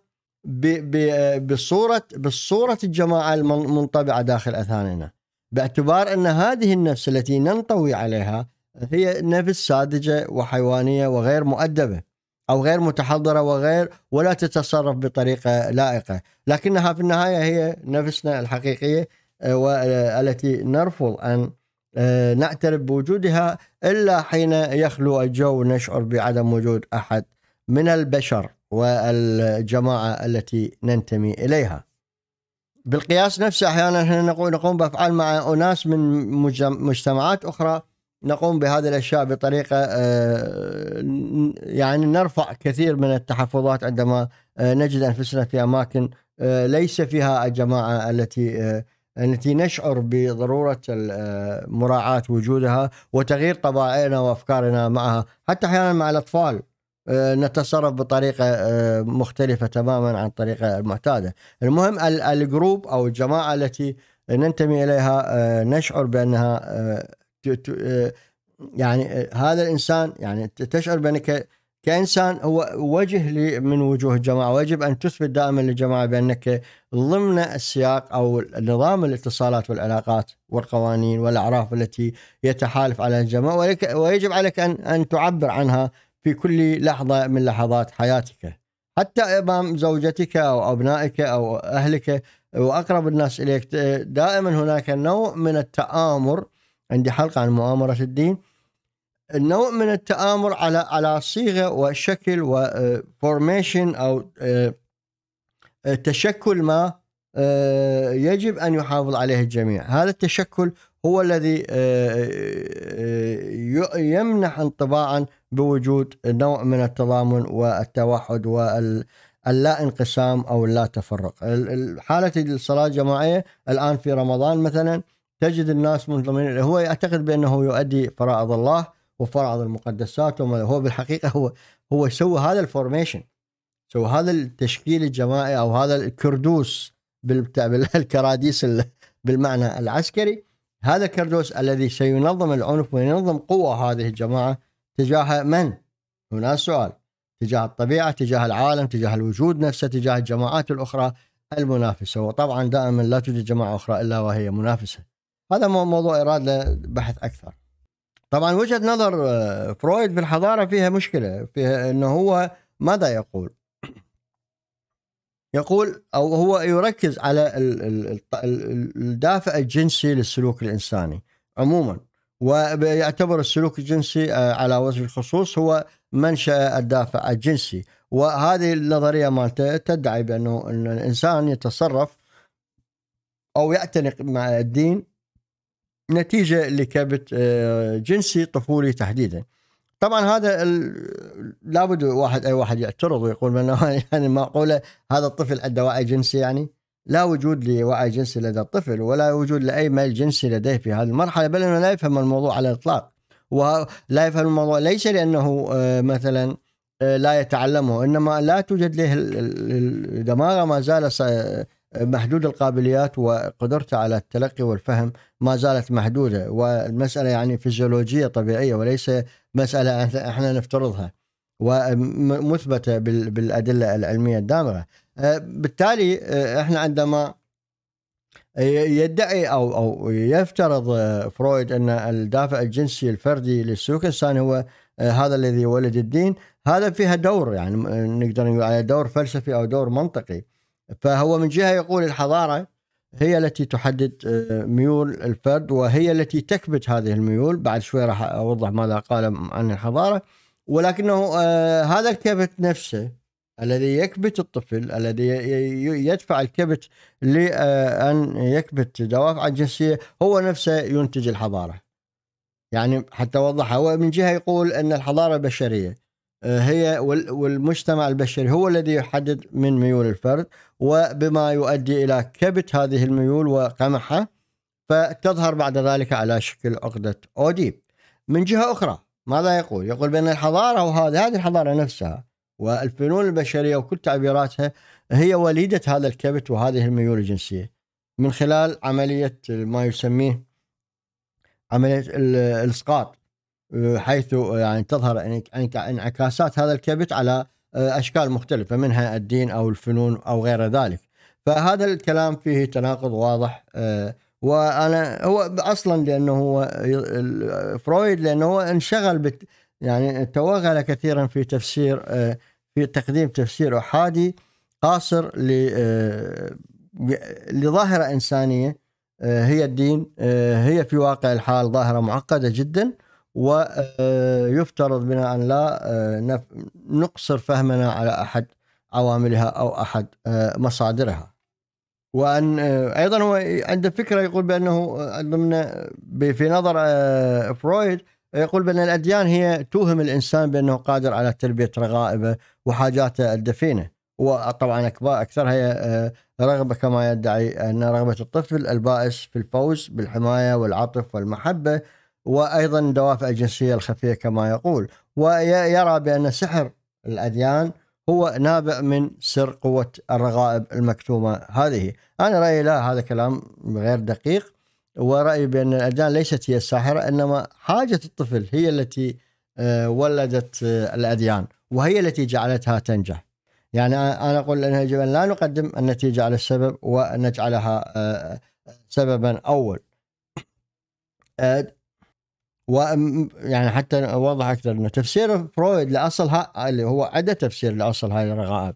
بصوره بصوره الجماعه المنطبعه داخل اذهاننا باعتبار ان هذه النفس التي ننطوي عليها هي نفس ساذجه وحيوانيه وغير مؤدبه او غير متحضره وغير ولا تتصرف بطريقه لائقه، لكنها في النهايه هي نفسنا الحقيقيه آه، والتي نرفض ان آه، نعترف بوجودها إلا حين يخلو الجو نشعر بعدم وجود أحد من البشر والجماعة التي ننتمي إليها بالقياس نفسه أحيانا احنا نقول نقوم بأفعال مع أناس من مجتمعات أخرى نقوم بهذه الأشياء بطريقة آه، يعني نرفع كثير من التحفظات عندما آه، نجد أنفسنا في أماكن ليس فيها الجماعة التي التي نشعر بضرورة آه، مراعاة وجودها وتغيير طبائعنا وأفكارنا معها حتى أحيانا مع الأطفال آه، نتصرف بطريقة آه، مختلفة تماما عن الطريقة المعتادة المهم الجروب أو الجماعة التي ننتمي إليها نشعر بأنها يعني هذا الإنسان يعني تشعر بأنك كإنسان هو وجه من وجوه الجماعة ويجب أن تثبت دائما للجماعة بأنك ضمن السياق أو نظام الاتصالات والعلاقات والقوانين والأعراف التي يتحالف عليها الجماعة ويجب عليك أن, أن تعبر عنها في كل لحظة من لحظات حياتك حتى أمام زوجتك أو أبنائك أو أهلك وأقرب الناس إليك دائما هناك نوع من التآمر عندي حلقة عن مؤامرة الدين النوع من التآمر على على صيغه وشكل وفورميشن آه، او آه، آه، تشكل ما يجب ان يحافظ عليه الجميع، هذا التشكل هو الذي يمنح انطباعا بوجود نوع من التضامن والتوحد واللا انقسام او اللا تفرق حالة الصلاة الجماعية الآن في رمضان مثلا تجد الناس منظمين هو يعتقد بأنه يؤدي فرائض الله وفرض المقدسات وما هو بالحقيقه هو هو سوى هذا الفورميشن سوى هذا التشكيل الجماعي او هذا الكردوس بالكراديس بالمعنى العسكري هذا الكردوس الذي سينظم العنف وينظم قوة هذه الجماعة تجاه من؟ هنا السؤال تجاه الطبيعة تجاه العالم تجاه الوجود نفسه تجاه الجماعات الأخرى المنافسة وطبعا دائما لا توجد جماعة أخرى إلا وهي منافسة هذا موضوع إرادة بحث أكثر طبعا وجهه نظر آه، فرويد في الحضاره فيها مشكله فيها انه هو ماذا يقول؟ يقول او هو يركز على الدافع الجنسي للسلوك الانساني عموما ويعتبر السلوك الجنسي آه، على وجه الخصوص هو منشا الدافع الجنسي وهذه النظريه مالته تدعي بانه ان الانسان يتصرف او يعتنق مع الدين نتيجه لكبت آه، جنسي طفولي تحديدا. طبعا هذا لابد واحد اي واحد يعترض ويقول يعني معقوله هذا الطفل عنده وعي جنسي يعني؟ لا وجود لوعي جنسي لدى الطفل ولا وجود لاي ميل جنسي لديه في هذه المرحله بل انه لا يفهم الموضوع على الاطلاق ولا يفهم الموضوع ليس لانه آه، مثلا آه، لا يتعلمه انما لا توجد له دماغه ما زال محدود القابليات وقدرته على التلقي والفهم ما زالت محدوده والمساله يعني فيزيولوجيه طبيعيه وليس مساله احنا نفترضها ومثبته بالادله العلميه الدامغه أه، بالتالي أه، احنا عندما يدعي او او يفترض فرويد ان الدافع الجنسي الفردي للسلوك الانساني هو أه، هذا الذي ولد الدين هذا فيها دور يعني نقدر نقول على دور فلسفي او دور منطقي فهو من جهه يقول الحضاره هي التي تحدد آه، ميول الفرد وهي التي تكبت هذه الميول بعد شوي راح اوضح ماذا قال عن الحضاره ولكنه آه، هذا الكبت نفسه الذي يكبت الطفل الذي يدفع الكبت لان آه، يكبت دوافع الجنسيه هو نفسه ينتج الحضاره يعني حتى اوضحها هو من جهه يقول ان الحضاره بشريه آه، هي والمجتمع البشري هو الذي يحدد من ميول الفرد وبما يؤدي الى كبت هذه الميول وقمحها فتظهر بعد ذلك على شكل عقده اوديب. من جهه اخرى ماذا يقول؟ يقول بان الحضاره وهذه هذه الحضاره نفسها والفنون البشريه وكل تعبيراتها هي وليده هذا الكبت وهذه الميول الجنسيه من خلال عمليه ما يسميه عمليه الاسقاط حيث يعني تظهر انعكاسات هذا الكبت على آه، اشكال مختلفه منها الدين او الفنون او غير ذلك. فهذا الكلام فيه تناقض واضح آه، وانا هو اصلا لانه هو آه، فرويد لانه هو انشغل بت يعني توغل كثيرا في تفسير في تقديم تفسير احادي قاصر لظاهره انسانيه هي الدين هي في واقع الحال ظاهره معقده جدا ويفترض بنا أن لا آه، نقصر فهمنا على أحد عواملها أو أحد آه، مصادرها وأن آه، أيضا هو عنده فكرة يقول بأنه ضمن في نظر فرويد يقول بأن الأديان هي توهم الإنسان بأنه قادر على تلبية رغائبه وحاجاته الدفينة وطبعا أكثرها هي رغبة كما يدعي أن رغبة الطفل البائس في الفوز بالحماية والعطف والمحبة وايضا الدوافع الجنسيه الخفيه كما يقول ويرى بان سحر الاديان هو نابع من سر قوه الرغائب المكتومه هذه، انا رايي لا هذا كلام غير دقيق ورايي بان الاديان ليست هي الساحره انما حاجه الطفل هي التي آه، ولدت آه، الاديان وهي التي جعلتها تنجح. يعني انا اقول انه يجب ان لا نقدم النتيجه على السبب ونجعلها آه، سببا اول. و يعني حتى اوضح اكثر انه تفسير فرويد لاصل ها اللي هو عدا تفسير لاصل هاي الرغائب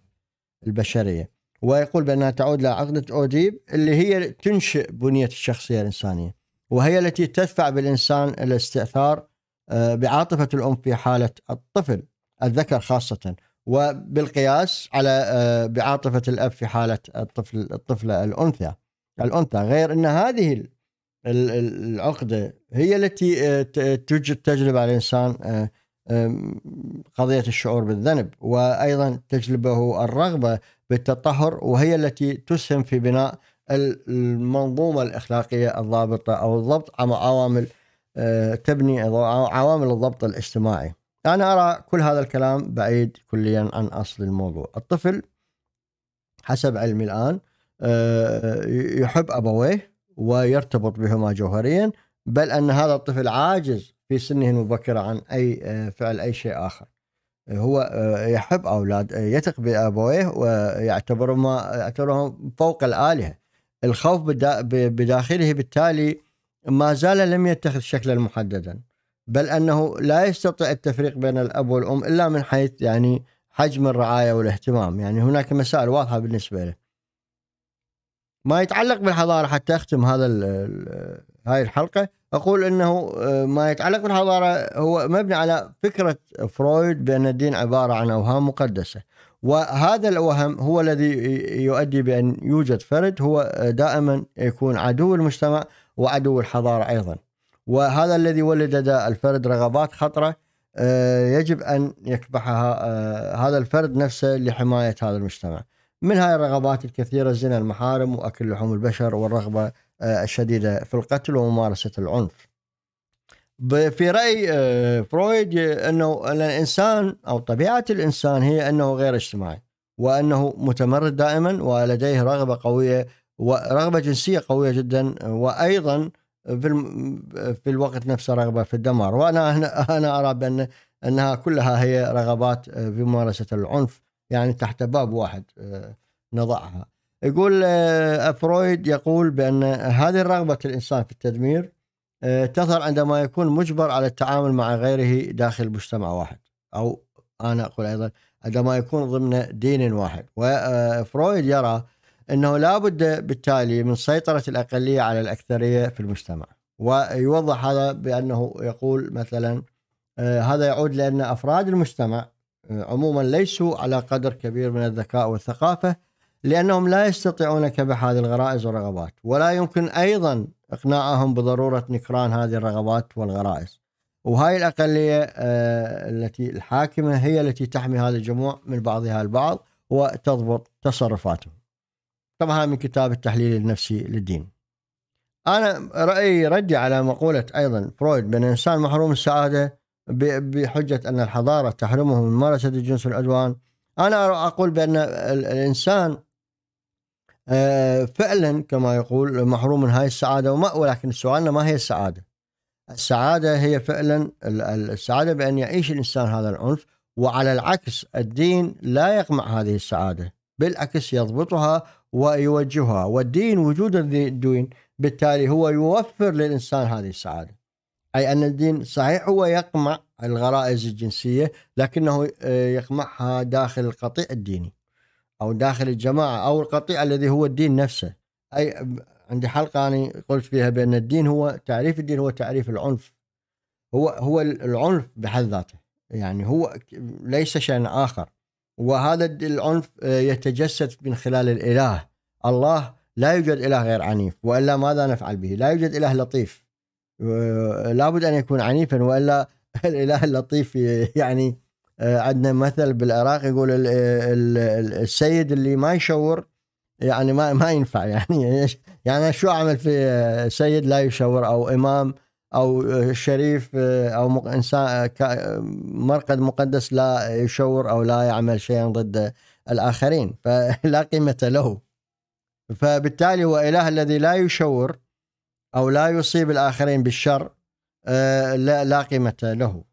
البشريه ويقول بانها تعود لعقده اوديب اللي هي تنشئ بنيه الشخصيه الانسانيه وهي التي تدفع بالانسان الاستئثار آه، بعاطفه الام في حاله الطفل الذكر خاصه وبالقياس على آه، بعاطفه الاب في حاله الطفل الطفله الانثى الانثى غير ان هذه العقدة هي التي آه، توجد تجلب على الإنسان آه، قضية الشعور بالذنب وأيضا تجلبه الرغبة بالتطهر وهي التي تسهم في بناء المنظومة الأخلاقية الضابطة أو الضبط عوامل آه، تبني عوامل الضبط الاجتماعي أنا أرى كل هذا الكلام بعيد كليا عن أصل الموضوع الطفل حسب علمي الآن يحب أبويه ويرتبط بهما جوهريا بل أن هذا الطفل عاجز في سنه المبكرة عن أي آه، فعل أي شيء آخر آه، هو آه، يحب أولاد يثق بأبويه ويعتبرهما يعتبرهم فوق الآلهة الخوف بداخله بالتالي ما زال لم يتخذ شكلا محددا بل أنه لا يستطيع التفريق بين الأب والأم إلا من حيث يعني حجم الرعاية والاهتمام يعني هناك مسائل واضحة بالنسبة له ما يتعلق بالحضاره حتى اختم هذا هاي الحلقه اقول انه آه، ما يتعلق بالحضاره هو مبني على فكره فرويد بان الدين عباره عن اوهام مقدسه وهذا الوهم هو الذي يؤدي بان يوجد فرد هو دائما يكون عدو المجتمع وعدو الحضاره ايضا وهذا الذي ولد لدى الفرد رغبات خطره آه، يجب ان يكبحها آه، هذا الفرد نفسه لحمايه هذا المجتمع. من هاي الرغبات الكثيرة زنا المحارم وأكل لحوم البشر والرغبة آه، الشديدة في القتل وممارسة العنف في رأي آه، فرويد أنه الإنسان أو طبيعة الإنسان هي أنه غير اجتماعي وأنه متمرد دائما ولديه رغبة قوية ورغبة جنسية قوية جدا وأيضا في في الوقت نفسه رغبه في الدمار وانا انا ارى بان انها كلها هي رغبات آه، في ممارسه العنف يعني تحت باب واحد آه، نضعها يقول آه، فرويد يقول بأن هذه رغبة الإنسان في التدمير آه، تظهر عندما يكون مجبر على التعامل مع غيره داخل مجتمع واحد أو أنا أقول أيضا عندما يكون ضمن دين واحد وفرويد يرى أنه لا بد بالتالي من سيطرة الأقلية على الأكثرية في المجتمع ويوضح هذا بأنه يقول مثلا هذا يعود لأن أفراد المجتمع عموما ليسوا على قدر كبير من الذكاء والثقافة لأنهم لا يستطيعون كبح هذه الغرائز والرغبات ولا يمكن أيضا إقناعهم بضرورة نكران هذه الرغبات والغرائز وهاي الأقلية آه، التي الحاكمة هي التي تحمي هذا الجموع من بعضها البعض وتضبط تصرفاتهم طبعا من كتاب التحليل النفسي للدين أنا رأيي ردي على مقولة أيضا فرويد بأن الإنسان محروم السعادة بحجة أن الحضارة تحرمه من ممارسة الجنس والعدوان أنا أقول بأن الإنسان آه، فعلا كما يقول محروم من هاي السعادة وما ولكن سؤالنا ما هي السعادة السعادة هي فعلا السعادة بأن يعيش الإنسان هذا العنف وعلى العكس الدين لا يقمع هذه السعادة بالعكس يضبطها ويوجهها والدين وجود الدين بالتالي هو يوفر للإنسان هذه السعادة أي أن الدين صحيح هو يقمع الغرائز الجنسية لكنه آه، يقمعها داخل القطيع الديني أو داخل الجماعة أو القطيع الذي هو الدين نفسه أي عندي حلقة أنا قلت فيها بأن الدين هو تعريف الدين هو تعريف العنف هو هو العنف بحد ذاته يعني هو ليس شيء آخر وهذا العنف آه، يتجسد من خلال الإله الله لا يوجد إله غير عنيف وإلا ماذا نفعل به لا يوجد إله لطيف آه، لابد ان يكون عنيفا والا الاله اللطيف يعني آه، عندنا مثل بالعراق يقول السيد اللي ما يشور يعني ما ما ينفع يعني يعني شو اعمل في آه، سيد لا يشور او امام او شريف او انسان مرقد مقدس لا يشور او لا يعمل شيئا ضد الاخرين فلا قيمه له فبالتالي هو اله الذي لا يشور أو لا يصيب الآخرين بالشر آه، لا, قيمة له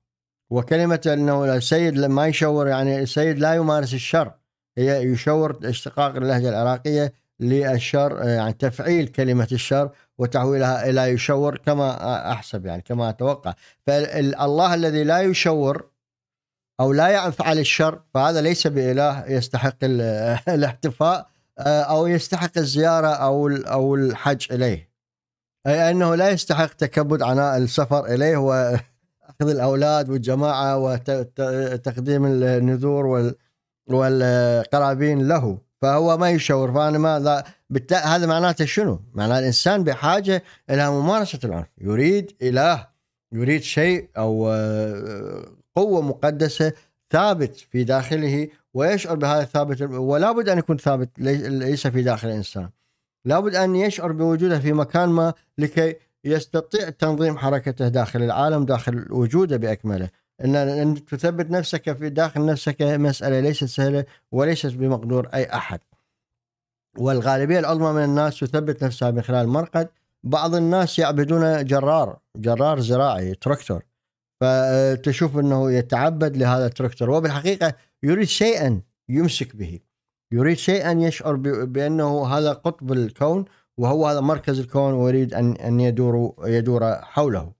وكلمة أنه السيد ما يشور يعني السيد لا يمارس الشر هي يشور اشتقاق اللهجة العراقية للشر آه، يعني تفعيل كلمة الشر وتحويلها إلى يشور كما أحسب يعني كما أتوقع فالله الذي لا يشور أو لا يفعل الشر فهذا ليس بإله يستحق الاحتفاء آه، أو يستحق الزيارة أو أو الحج إليه أي أنه لا يستحق تكبد عناء السفر إليه وأخذ الأولاد والجماعة وتقديم النذور والقرابين له فهو ما يشاور فأنا ماذا هذا معناته شنو؟ معناه الإنسان بحاجة إلى ممارسة العنف يريد إله يريد شيء أو قوة مقدسة ثابت في داخله ويشعر بهذا الثابت ولا بد أن يكون ثابت ليس في داخل الإنسان لابد أن يشعر بوجوده في مكان ما لكي يستطيع تنظيم حركته داخل العالم داخل وجوده بأكمله إن, أن تثبت نفسك في داخل نفسك مسألة ليست سهلة وليست بمقدور أي أحد والغالبية العظمى من الناس تثبت نفسها من خلال مرقد بعض الناس يعبدون جرار جرار زراعي تراكتور فتشوف انه يتعبد لهذا التراكتور وبالحقيقه يريد شيئا يمسك به يريد شيئا يشعر بانه هذا قطب الكون وهو هذا مركز الكون ويريد ان ان يدور يدور حوله.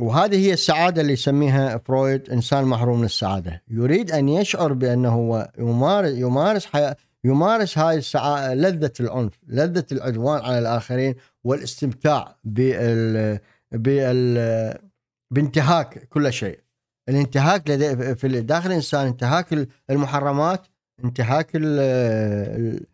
وهذه هي السعاده اللي يسميها فرويد انسان محروم من السعاده، يريد ان يشعر بانه هو يمارس يمارس حياة يمارس هاي السعاده لذه العنف، لذه العدوان على الاخرين والاستمتاع بال بال بانتهاك كل شيء. الانتهاك في داخل الانسان انتهاك المحرمات انتهاك ال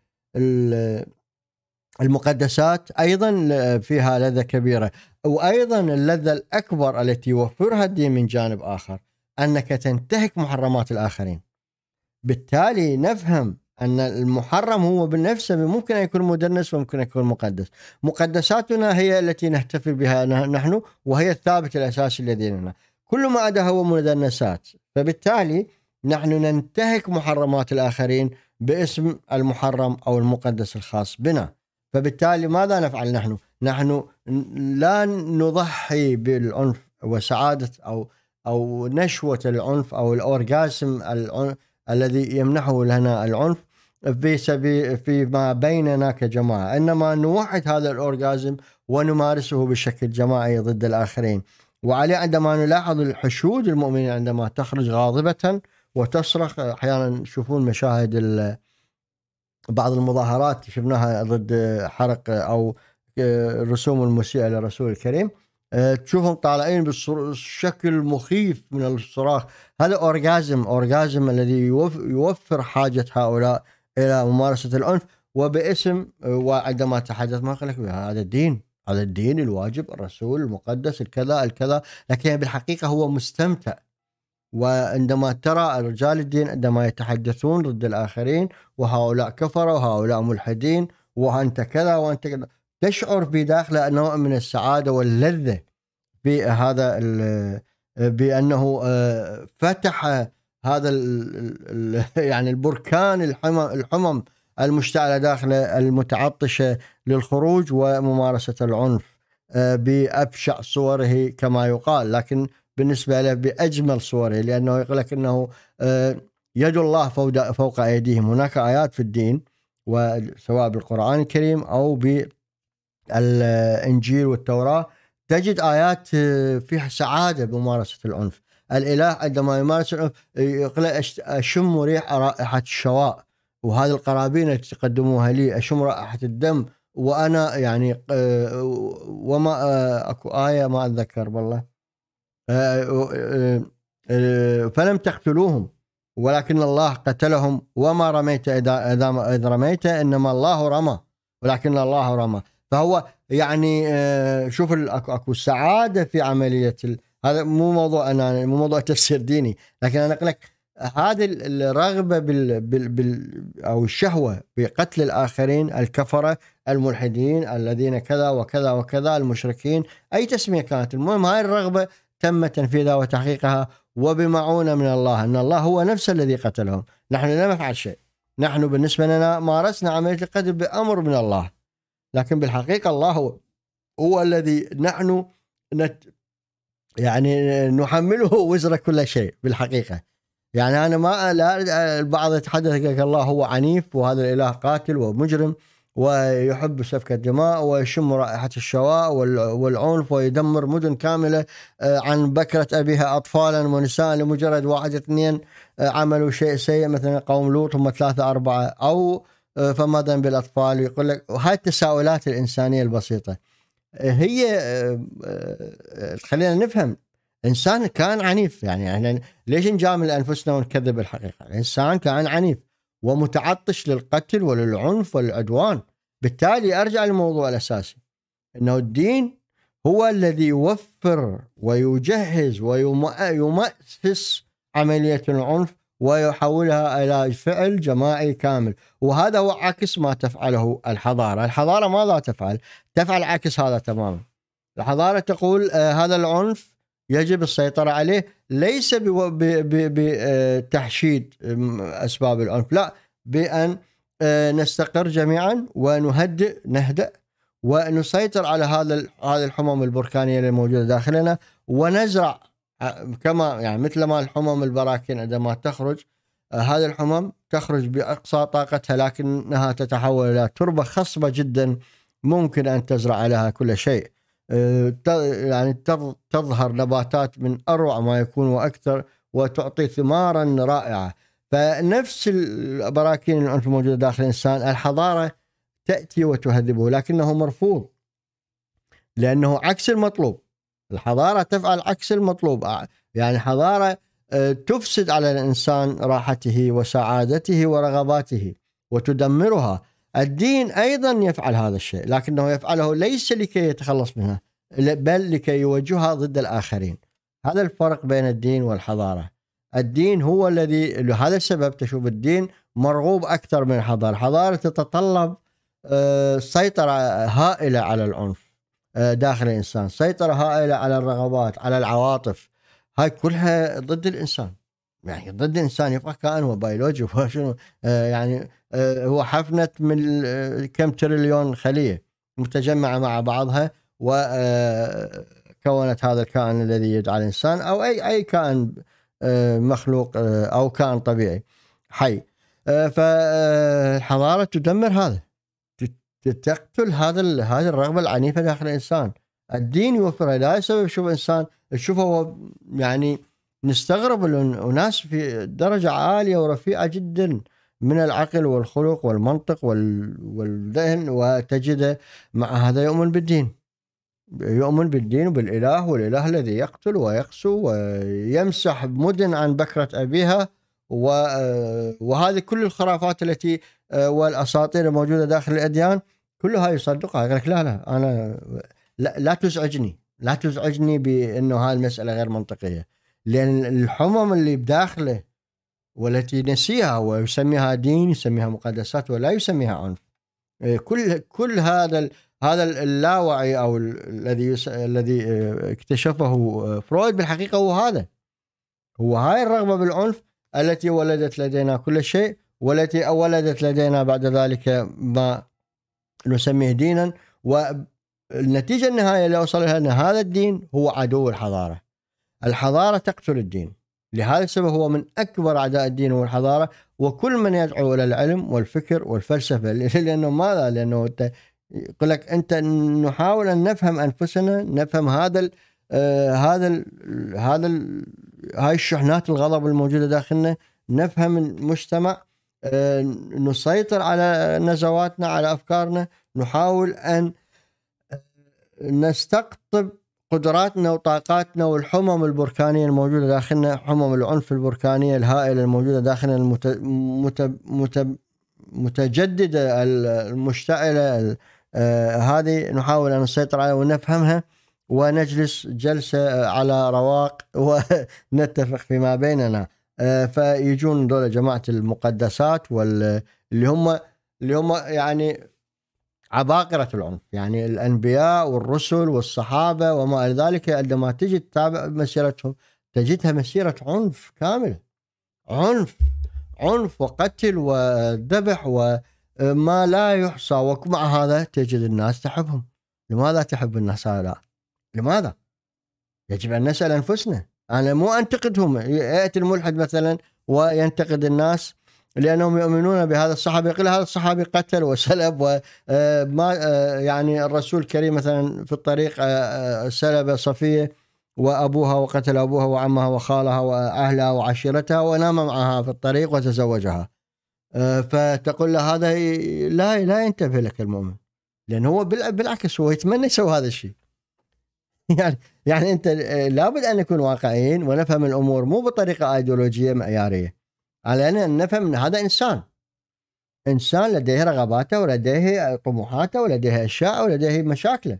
المقدسات ايضا فيها لذه كبيره وايضا اللذه الاكبر التي يوفرها الدين من جانب اخر انك تنتهك محرمات الاخرين بالتالي نفهم ان المحرم هو بنفسه ممكن ان يكون مدنس وممكن ان يكون مقدس مقدساتنا هي التي نحتفل بها نحن وهي الثابت الاساسي لديننا كل ما عدا هو مدنسات فبالتالي نحن ننتهك محرمات الآخرين باسم المحرم أو المقدس الخاص بنا فبالتالي ماذا نفعل نحن؟ نحن لا نضحي بالعنف وسعادة أو أو نشوة العنف أو الأورجاسم العنف الذي يمنحه لنا العنف في سبيل فيما بيننا كجماعة إنما نوحد هذا الأورجازم ونمارسه بشكل جماعي ضد الآخرين وعليه عندما نلاحظ الحشود المؤمنين عندما تخرج غاضبة وتصرخ احيانا تشوفون مشاهد بعض المظاهرات شفناها ضد حرق او الرسوم آه، المسيئه للرسول الكريم آه، تشوفهم طالعين بشكل مخيف من الصراخ هذا اورجازم اورجازم الذي يوفر حاجه هؤلاء الى ممارسه العنف وباسم آه، وعندما تحدث ما قال لك هذا الدين هذا الدين الواجب الرسول المقدس الكذا الكذا لكن بالحقيقه هو مستمتع وعندما ترى رجال الدين عندما يتحدثون ضد الآخرين وهؤلاء كفرة وهؤلاء ملحدين وأنت كذا وأنت كذا تشعر في داخله نوع من السعادة واللذة بهذا بأنه آه، فتح هذا يعني البركان الحمم, الحمم المشتعلة داخله المتعطشة للخروج وممارسة العنف آه، بأبشع صوره كما يقال لكن بالنسبة له بأجمل صوره لأنه يقول لك أنه آه، يد الله فوق أيديهم هناك آيات في الدين وسواء بالقرآن الكريم أو بالإنجيل والتوراة تجد آيات آه، فيها سعادة بممارسة العنف الإله عندما يمارس العنف يقول أشم ريح رائحة الشواء وهذه القرابين التي تقدموها لي أشم رائحة الدم وأنا يعني آه، وما أكو آية ما أتذكر والله آه، آه، فلم تقتلوهم ولكن الله قتلهم وما رميت إذا, إذا رميت إنما الله رمى ولكن الله رمى فهو يعني آه، شوف اكو سعاده في عمليه هذا مو موضوع انا مو موضوع تفسير ديني لكن انا اقول لك هذه الرغبه بال... بال... بال او الشهوه بقتل الاخرين الكفره الملحدين الذين كذا وكذا وكذا المشركين اي تسميه كانت المهم هاي الرغبه تم تنفيذها وتحقيقها وبمعونة من الله أن الله هو نفسه الذي قتلهم نحن لم نفعل شيء نحن بالنسبة لنا مارسنا عملية القتل بأمر من الله لكن بالحقيقة الله هو, هو الذي نحن نت يعني نحمله وزر كل شيء بالحقيقة يعني أنا ما لا البعض يتحدث يقول الله هو عنيف وهذا الإله قاتل ومجرم ويحب سفك الدماء ويشم رائحة الشواء والعنف ويدمر مدن كاملة آه، عن بكرة أبيها أطفالا ونساء لمجرد واحد اثنين آه، عملوا شيء سيء مثلا قوم لوط هم ثلاثة أربعة أو آه، فما ذنب بالأطفال يقول لك هاي التساؤلات الإنسانية البسيطة هي خلينا نفهم إنسان كان عنيف يعني احنا يعني ليش نجامل أنفسنا ونكذب الحقيقة الإنسان كان عنيف ومتعطش للقتل وللعنف والعدوان بالتالي أرجع للموضوع الأساسي أنه الدين هو الذي يوفر ويجهز ويمأسس عملية العنف ويحولها إلى فعل جماعي كامل وهذا هو عكس ما تفعله الحضارة الحضارة ماذا تفعل؟ تفعل عكس هذا تماما الحضارة تقول آه، هذا العنف يجب السيطرة عليه ليس بتحشيد آه، اسباب العنف لا بان آه، نستقر جميعا ونهدئ نهدأ ونسيطر على هذا هذه الحمم البركانيه اللي موجوده داخلنا ونزرع آه، كما يعني مثل ما الحمم البراكين عندما تخرج هذه الحمم تخرج باقصى طاقتها لكنها تتحول الى تربه خصبه جدا ممكن ان تزرع عليها كل شيء. آه، يعني تظهر نباتات من اروع ما يكون واكثر وتعطي ثمارا رائعه فنفس البراكين العنف الموجوده داخل الانسان الحضاره تاتي وتهذبه لكنه مرفوض لانه عكس المطلوب الحضاره تفعل عكس المطلوب آه، يعني حضاره آه، تفسد على الانسان راحته وسعادته ورغباته وتدمرها الدين أيضا يفعل هذا الشيء لكنه يفعله ليس لكي يتخلص منها بل لكي يوجهها ضد الآخرين هذا الفرق بين الدين والحضارة الدين هو الذي لهذا السبب تشوف الدين مرغوب أكثر من الحضارة الحضارة تتطلب آه، سيطرة هائلة على العنف آه، داخل الإنسان سيطرة هائلة على الرغبات على العواطف هاي كلها ضد الإنسان يعني ضد الانسان يبقى كائن وبيولوجي وشنو آه، يعني آه، هو حفنه من آه، كم تريليون خليه متجمعه مع بعضها وكونت هذا الكائن الذي يدعى الانسان او اي اي كائن مخلوق او كائن طبيعي حي فالحضاره تدمر هذا تقتل هذا هذه الرغبه العنيفه داخل الانسان الدين يوفرها لا يسبب شوف انسان تشوفه يعني نستغرب أناس في درجة عالية ورفيعة جدا من العقل والخلق والمنطق والذهن وتجده مع هذا يؤمن بالدين يؤمن بالدين وبالإله والإله الذي يقتل ويقسو ويمسح مدن عن بكرة أبيها وهذه كل الخرافات التي والأساطير الموجودة داخل الأديان كلها يصدقها يقول لك لا لا أنا لا, لا تزعجني لا تزعجني بأنه هاي المسألة غير منطقية لأن الحمم اللي بداخله والتي نسيها ويسميها دين يسميها مقدسات ولا يسميها عنف إيه، كل كل هذا هذا اللاوعي او الذي الذي إيه، اكتشفه إيه، فرويد بالحقيقه هو هذا هو هاي الرغبه بالعنف التي ولدت لدينا كل شيء والتي ولدت لدينا بعد ذلك ما نسميه دينا والنتيجه النهائيه اللي وصل لها ان هذا الدين هو عدو الحضاره الحضارة تقتل الدين لهذا السبب هو من أكبر أعداء الدين والحضارة وكل من يدعو إلى العلم والفكر والفلسفة لأنه ماذا لأنه يقول لك أنت نحاول أن نفهم أنفسنا نفهم هذا الـ آه، هذا الـ هذا الـ هاي الشحنات الغضب الموجودة داخلنا نفهم المجتمع آه، نسيطر على نزواتنا على أفكارنا نحاول أن نستقطب قدراتنا وطاقاتنا والحمم البركانيه الموجوده داخلنا حمم العنف البركانيه الهائله الموجوده داخلنا المت... مت... مت... متجدده المشتعله آه هذه نحاول ان نسيطر عليها ونفهمها ونجلس جلسه على رواق ونتفق فيما بيننا آه فيجون دول جماعه المقدسات واللي هم اللي هم يعني عباقرة العنف يعني الأنبياء والرسل والصحابة وما إلى ذلك عندما تجي تتابع مسيرتهم تجدها مسيرة عنف كاملة عنف عنف وقتل وذبح وما لا يحصى ومع هذا تجد الناس تحبهم لماذا تحب الناس هؤلاء لماذا يجب أن نسأل أنفسنا أنا مو أنتقدهم يأتي الملحد مثلا وينتقد الناس لانهم يؤمنون بهذا الصحابي يقول هذا الصحابي قتل وسلب وما آه، آه، يعني الرسول الكريم مثلا في الطريق آه، سلب صفيه وابوها وقتل ابوها وعمها وخالها واهلها وعشيرتها ونام معها في الطريق وتزوجها فتقول له هذا لا لا ينتبه لك المؤمن لان هو بالعكس هو يتمنى يسوي هذا الشيء يعني يعني انت لابد ان نكون واقعيين ونفهم الامور مو بطريقه ايديولوجيه معياريه علينا أن نفهم أن هذا إنسان إنسان لديه رغباته ولديه طموحاته ولديه أشياء ولديه مشاكله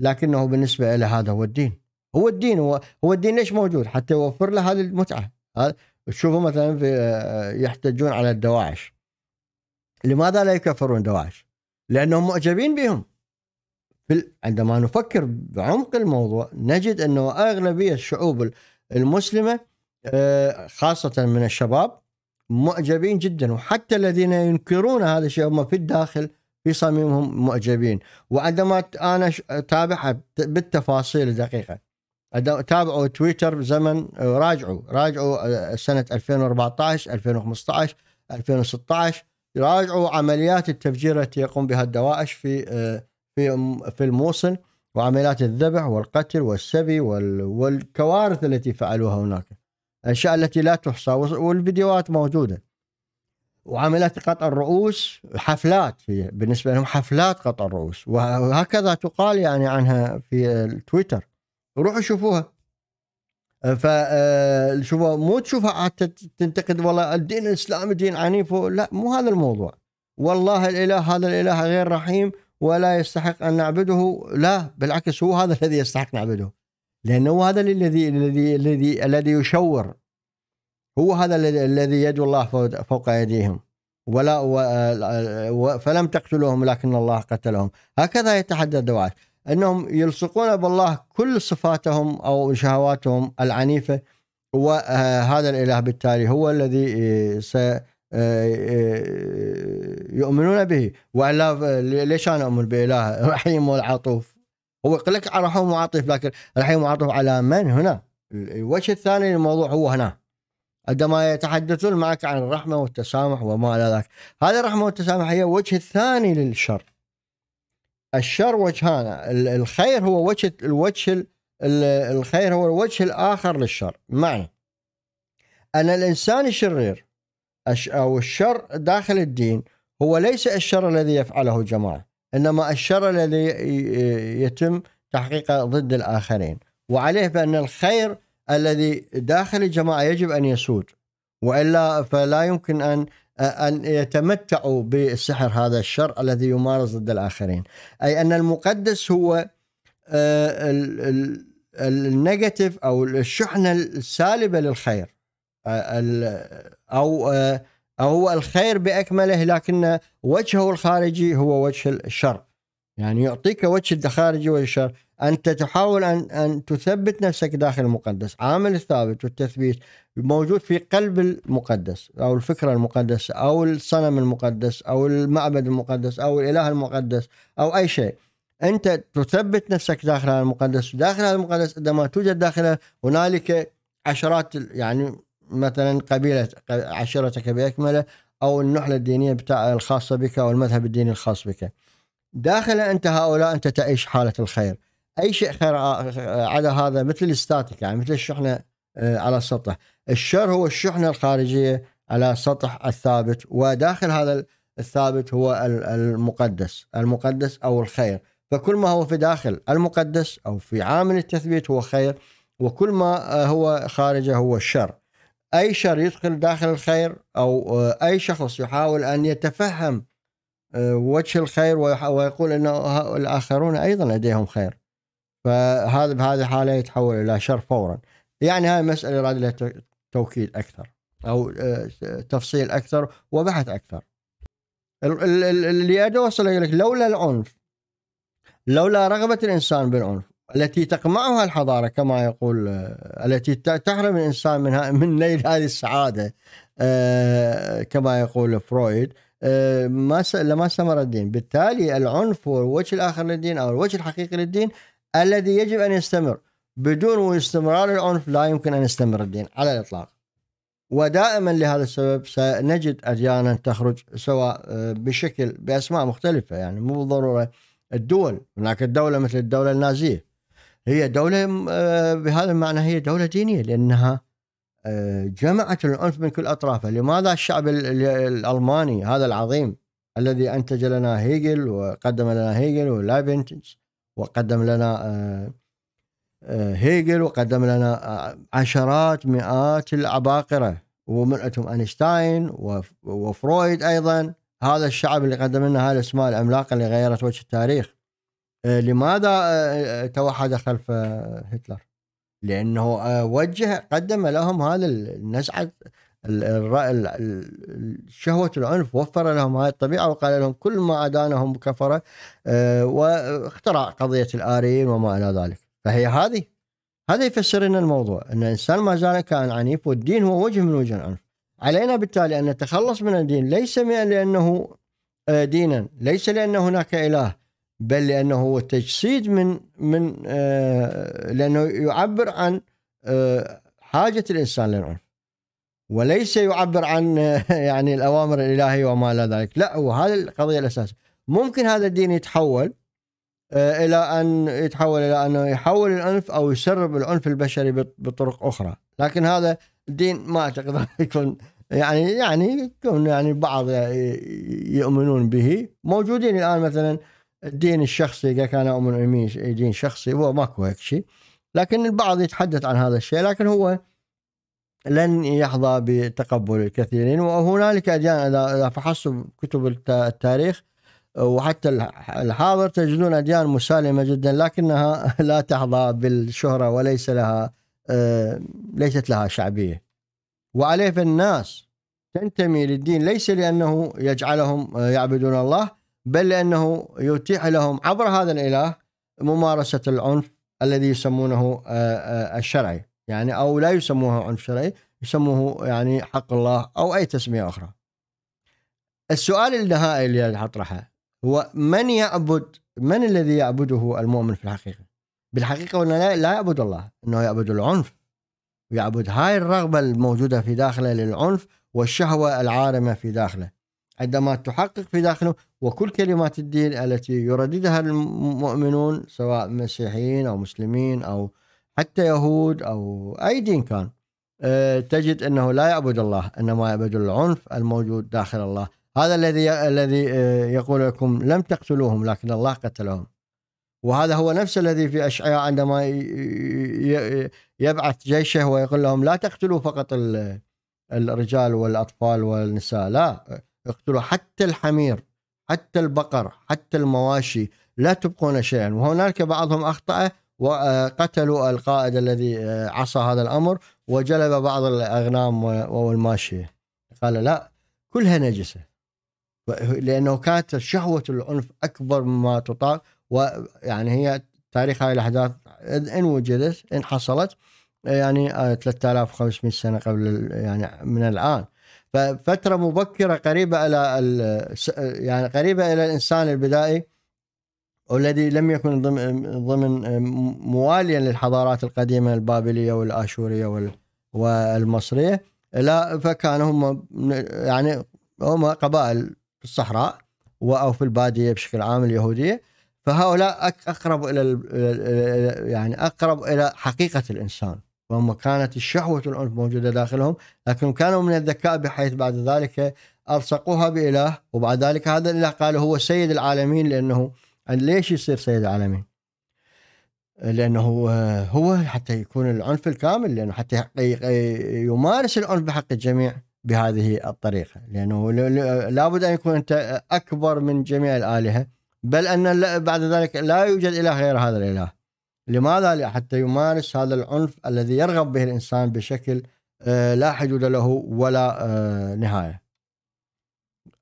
لكنه بالنسبة له هذا هو الدين هو الدين هو, هو الدين ليش موجود حتى يوفر له هذه المتعة تشوفوا مثلا في آه، يحتجون على الدواعش لماذا لا يكفرون دواعش لأنهم معجبين بهم عندما نفكر بعمق الموضوع نجد أنه أغلبية الشعوب المسلمة آه، خاصة من الشباب معجبين جدا وحتى الذين ينكرون هذا الشيء هم في الداخل في صميمهم معجبين وعندما انا اتابعها بالتفاصيل الدقيقه تابعوا تويتر بزمن راجعوا راجعوا آه، سنه 2014 2015 2016 راجعوا عمليات التفجير التي يقوم بها الدواعش في آه، في في الموصل وعمليات الذبح والقتل والسبي والكوارث التي فعلوها هناك الأشياء التي لا تحصى والفيديوهات موجودة وعملت قطع الرؤوس حفلات هي بالنسبة لهم حفلات قطع الرؤوس وهكذا تقال يعني عنها في التويتر روحوا شوفوها ف آه، شوفوا مو تشوفها عاد تنتقد والله الدين الاسلامي دين عنيف لا مو هذا الموضوع والله الاله هذا الاله غير رحيم ولا يستحق ان نعبده لا بالعكس هو هذا الذي يستحق نعبده لأنه هذا الذي الذي الذي الذي يشور هو هذا الذي يد الله فوق أيديهم ولا و فلم تقتلوهم لكن الله قتلهم هكذا يتحدى الدواعش أنهم يلصقون بالله كل صفاتهم أو شهواتهم العنيفة وهذا الإله بالتالي هو الذي س يؤمنون به والا ليش انا اؤمن باله رحيم والعطوف هو يقول لك على رحوم معاطف لكن الحين معاطف على من هنا الوجه الثاني للموضوع هو هنا عندما يتحدثون معك عن الرحمه والتسامح وما الى ذلك هذه الرحمه والتسامح هي وجه الثاني للشر الشر وجهان الخير هو وجه الوجه الخير هو الوجه الاخر للشر معنى ان الانسان الشرير او الشر داخل الدين هو ليس الشر الذي يفعله جماعه انما الشر الذي يتم تحقيقه ضد الاخرين وعليه بان الخير الذي داخل الجماعه يجب ان يسود والا فلا يمكن ان ان يتمتعوا بالسحر هذا الشر الذي يمارس ضد الاخرين اي ان المقدس هو آه، النيجاتيف او الشحنه السالبه للخير آه، او آه، هو الخير باكمله لكن وجهه الخارجي هو وجه الشر يعني يعطيك وجه الخارجي وجه الشر انت تحاول ان ان تثبت نفسك داخل المقدس عامل الثابت والتثبيت موجود في قلب المقدس او الفكره المقدسه او الصنم المقدس او المعبد المقدس او الاله المقدس او اي شيء انت تثبت نفسك داخل هذا المقدس داخل هذا المقدس عندما توجد داخله هنالك عشرات يعني مثلا قبيلة عشيرتك بأكمله أو النحلة الدينية بتاع الخاصة بك أو المذهب الديني الخاص بك داخل أنت هؤلاء أنت تعيش حالة الخير أي شيء خير على هذا مثل الستاتيك يعني مثل الشحنة آه، على السطح الشر هو الشحنة الخارجية على سطح الثابت وداخل هذا الثابت هو المقدس المقدس أو الخير فكل ما هو في داخل المقدس أو في عامل التثبيت هو خير وكل ما آه، هو خارجه هو الشر أي شر يدخل داخل الخير أو آه، أي شخص يحاول أن يتفهم آه، وجه الخير ويقول أن الآخرون أيضا لديهم خير فهذا بهذه الحالة يتحول إلى شر فورا يعني هاي مسألة يراد لها توكيد أكثر أو آه، تفصيل أكثر وبحث أكثر اللي أدوصل لك لولا العنف لولا رغبة الإنسان بالعنف التي تقمعها الحضارة كما يقول آه، التي تحرم الإنسان من من نيل هذه السعادة آه، كما يقول فرويد آه، ما لما استمر الدين بالتالي العنف هو الوجه الآخر للدين أو الوجه الحقيقي للدين الذي يجب أن يستمر بدون استمرار العنف لا يمكن أن يستمر الدين على الإطلاق ودائما لهذا السبب سنجد أديانا تخرج سواء بشكل بأسماء مختلفة يعني مو بالضرورة الدول هناك الدولة مثل الدولة النازية هي دولة آه، بهذا المعنى هي دولة دينية لأنها آه، جمعت العنف من كل أطرافه لماذا الشعب الألماني هذا العظيم الذي أنتج لنا هيجل وقدم لنا هيجل ولايبنتش وقدم لنا آه، هيجل وقدم لنا عشرات مئات العباقرة ومنعتهم أينشتاين وفرويد أيضا هذا الشعب اللي قدم لنا هاي الأسماء العملاقة اللي غيرت وجه التاريخ آه، لماذا آه، آه، توحد خلف هتلر؟ لانه وجه قدم لهم هذا النزعه شهوة العنف وفر لهم هذه الطبيعة وقال لهم كل ما أدانهم كفرة واخترع قضية الآريين وما إلى ذلك فهي هذه هذا يفسر لنا الموضوع أن الإنسان ما زال كائن عنيف والدين هو وجه من وجه العنف علينا بالتالي أن نتخلص من الدين ليس لأنه دينا ليس لأن هناك إله بل لأنه هو تجسيد من من آه، لأنه يعبر عن آه، حاجة الإنسان للعنف وليس يعبر عن آه، يعني الأوامر الإلهية وما إلى ذلك لا هو هذه القضية الأساسية ممكن هذا الدين يتحول الى ان يتحول الى انه يحول العنف او يسرب العنف البشري بطرق اخرى، لكن هذا الدين ما اعتقد يكون يعني يعني يكون يعني بعض يؤمنون به، موجودين الان مثلا الدين الشخصي اذا كان اؤمن دين شخصي هو ماكو هيك شيء لكن البعض يتحدث عن هذا الشيء لكن هو لن يحظى بتقبل الكثيرين وهنالك اديان اذا فحصتوا كتب التاريخ وحتى الحاضر تجدون اديان مسالمه جدا لكنها لا تحظى بالشهره وليس لها آه، ليست لها شعبيه وعليه فالناس تنتمي للدين ليس لانه يجعلهم آه، يعبدون الله بل لأنه يتيح لهم عبر هذا الإله ممارسة العنف الذي يسمونه آه، آه، الشرعي يعني أو لا يسموه عنف شرعي يسموه يعني حق الله أو أي تسمية أخرى السؤال النهائي اللي أطرحه هو من يعبد من الذي يعبده المؤمن في الحقيقة بالحقيقة هو لا, لا يعبد الله إنه يعبد العنف ويعبد هاي الرغبة الموجودة في داخله للعنف والشهوة العارمة في داخله عندما تحقق في داخله وكل كلمات الدين التي يرددها المؤمنون سواء مسيحيين أو مسلمين أو حتى يهود أو أي دين كان آه، تجد أنه لا يعبد الله إنما يعبد العنف الموجود داخل الله هذا الذي الذي آه، يقول لكم لم تقتلوهم لكن الله قتلهم وهذا هو نفس الذي في أشعياء عندما يبعث جيشه ويقول لهم لا تقتلوا فقط الرجال والأطفال والنساء لا اقتلوا حتى الحمير حتى البقر حتى المواشي لا تبقون شيئا وهناك بعضهم أخطأ وقتلوا آه، القائد الذي آه، عصى هذا الأمر وجلب بعض الأغنام والماشية قال لا كلها نجسة لأنه كانت شهوة العنف أكبر مما تطاق ويعني هي تاريخ هذه الأحداث إن وجدت إن حصلت يعني 3500 آه، سنة قبل يعني من الآن ففتره مبكره قريبه الى يعني قريبه الى الانسان البدائي والذي لم يكن ضمن ضمن آه، مواليا للحضارات القديمه البابليه والاشوريه والمصريه لا فكانوا هم يعني هم قبائل في الصحراء او في الباديه بشكل عام اليهوديه فهؤلاء اقرب الى يعني اقرب الى حقيقه الانسان فهم كانت الشهوة العنف موجودة داخلهم لكنهم كانوا من الذكاء بحيث بعد ذلك ألصقوها بإله وبعد ذلك هذا الإله قالوا هو سيد العالمين لأنه ليش يصير سيد العالمين لأنه هو حتى يكون العنف الكامل لأنه حتى يمارس العنف بحق الجميع بهذه الطريقة لأنه لابد أن يكون أنت أكبر من جميع الآلهة بل أن بعد ذلك لا يوجد إله غير هذا الإله لماذا؟ حتى يمارس هذا العنف الذي يرغب به الإنسان بشكل آه، لا حدود له ولا آه، نهاية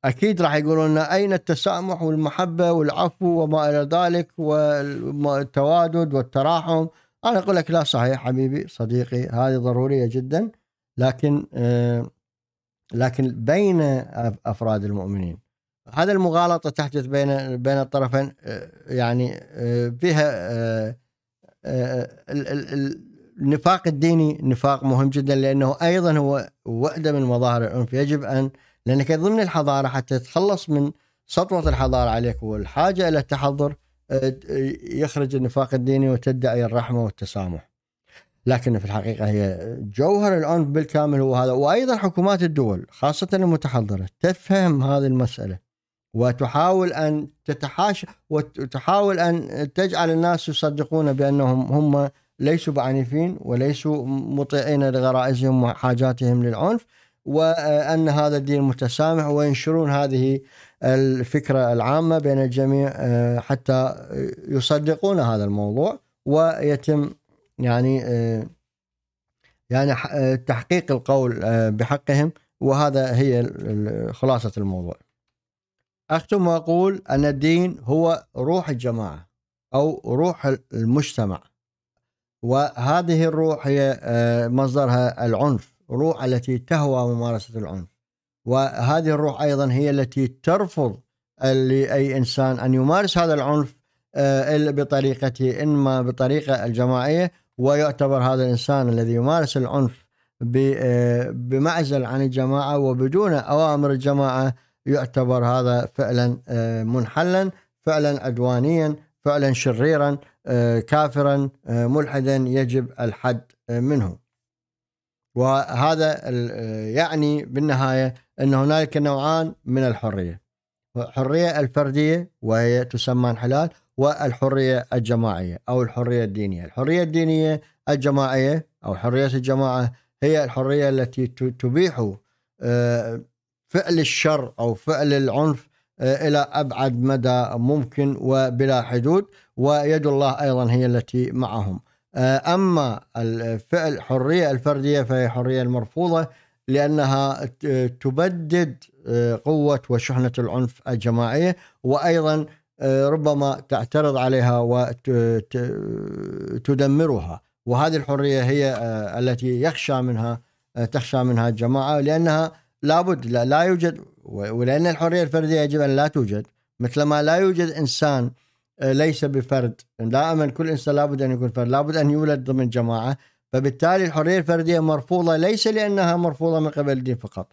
أكيد راح يقولون لنا أين التسامح والمحبة والعفو وما إلى ذلك والتوادد والتراحم أنا أقول لك لا صحيح حبيبي صديقي هذه ضرورية جدا لكن آه، لكن بين أفراد المؤمنين هذا المغالطة تحدث بين بين الطرفين يعني فيها النفاق الديني نفاق مهم جدا لانه ايضا هو وحده من مظاهر العنف يجب ان لانك ضمن الحضاره حتى تتخلص من سطوه الحضاره عليك والحاجه الى التحضر آه، يخرج النفاق الديني وتدعي الرحمه والتسامح. لكن في الحقيقه هي جوهر العنف بالكامل هو هذا وايضا حكومات الدول خاصه المتحضره تفهم هذه المساله وتحاول ان تتحاشى وتحاول ان تجعل الناس يصدقون بانهم هم ليسوا بعنيفين وليسوا مطيعين لغرائزهم وحاجاتهم للعنف وان هذا الدين متسامح وينشرون هذه الفكره العامه بين الجميع حتى يصدقون هذا الموضوع ويتم يعني يعني تحقيق القول بحقهم وهذا هي خلاصه الموضوع. أختم وأقول أن الدين هو روح الجماعة أو روح المجتمع وهذه الروح هي آه، مصدرها العنف روح التي تهوى ممارسة العنف وهذه الروح أيضا هي التي ترفض لأي إنسان أن يمارس هذا العنف آه، إلا بطريقته إما بطريقة الجماعية ويعتبر هذا الإنسان الذي يمارس العنف آه، بمعزل عن الجماعة وبدون أوامر الجماعة يعتبر هذا فعلا آه، منحلا فعلا عدوانيا فعلا شريرا آه، كافرا آه، ملحدا يجب الحد منه وهذا يعني بالنهايه ان هنالك نوعان من الحريه الحريه الفرديه وهي تسمى انحلال والحريه الجماعيه او الحريه الدينيه، الحريه الدينيه الجماعيه او حريه الجماعه هي الحريه التي تبيح فعل الشر او فعل العنف آه، الى ابعد مدى ممكن وبلا حدود ويد الله ايضا هي التي معهم. آه، اما الفعل الحريه الفرديه فهي حريه المرفوضه لانها تبدد آه، قوه وشحنه العنف الجماعيه وايضا ربما تعترض عليها وتدمرها وهذه الحريه هي التي يخشى منها تخشى منها الجماعه لانها لابد لا, لا يوجد ولأن الحرية الفردية يجب أن لا توجد مثلما لا يوجد إنسان آه، ليس بفرد دائما كل إنسان لابد أن يكون فرد لابد أن يولد ضمن جماعة فبالتالي الحرية الفردية مرفوضة ليس لأنها مرفوضة من قبل الدين فقط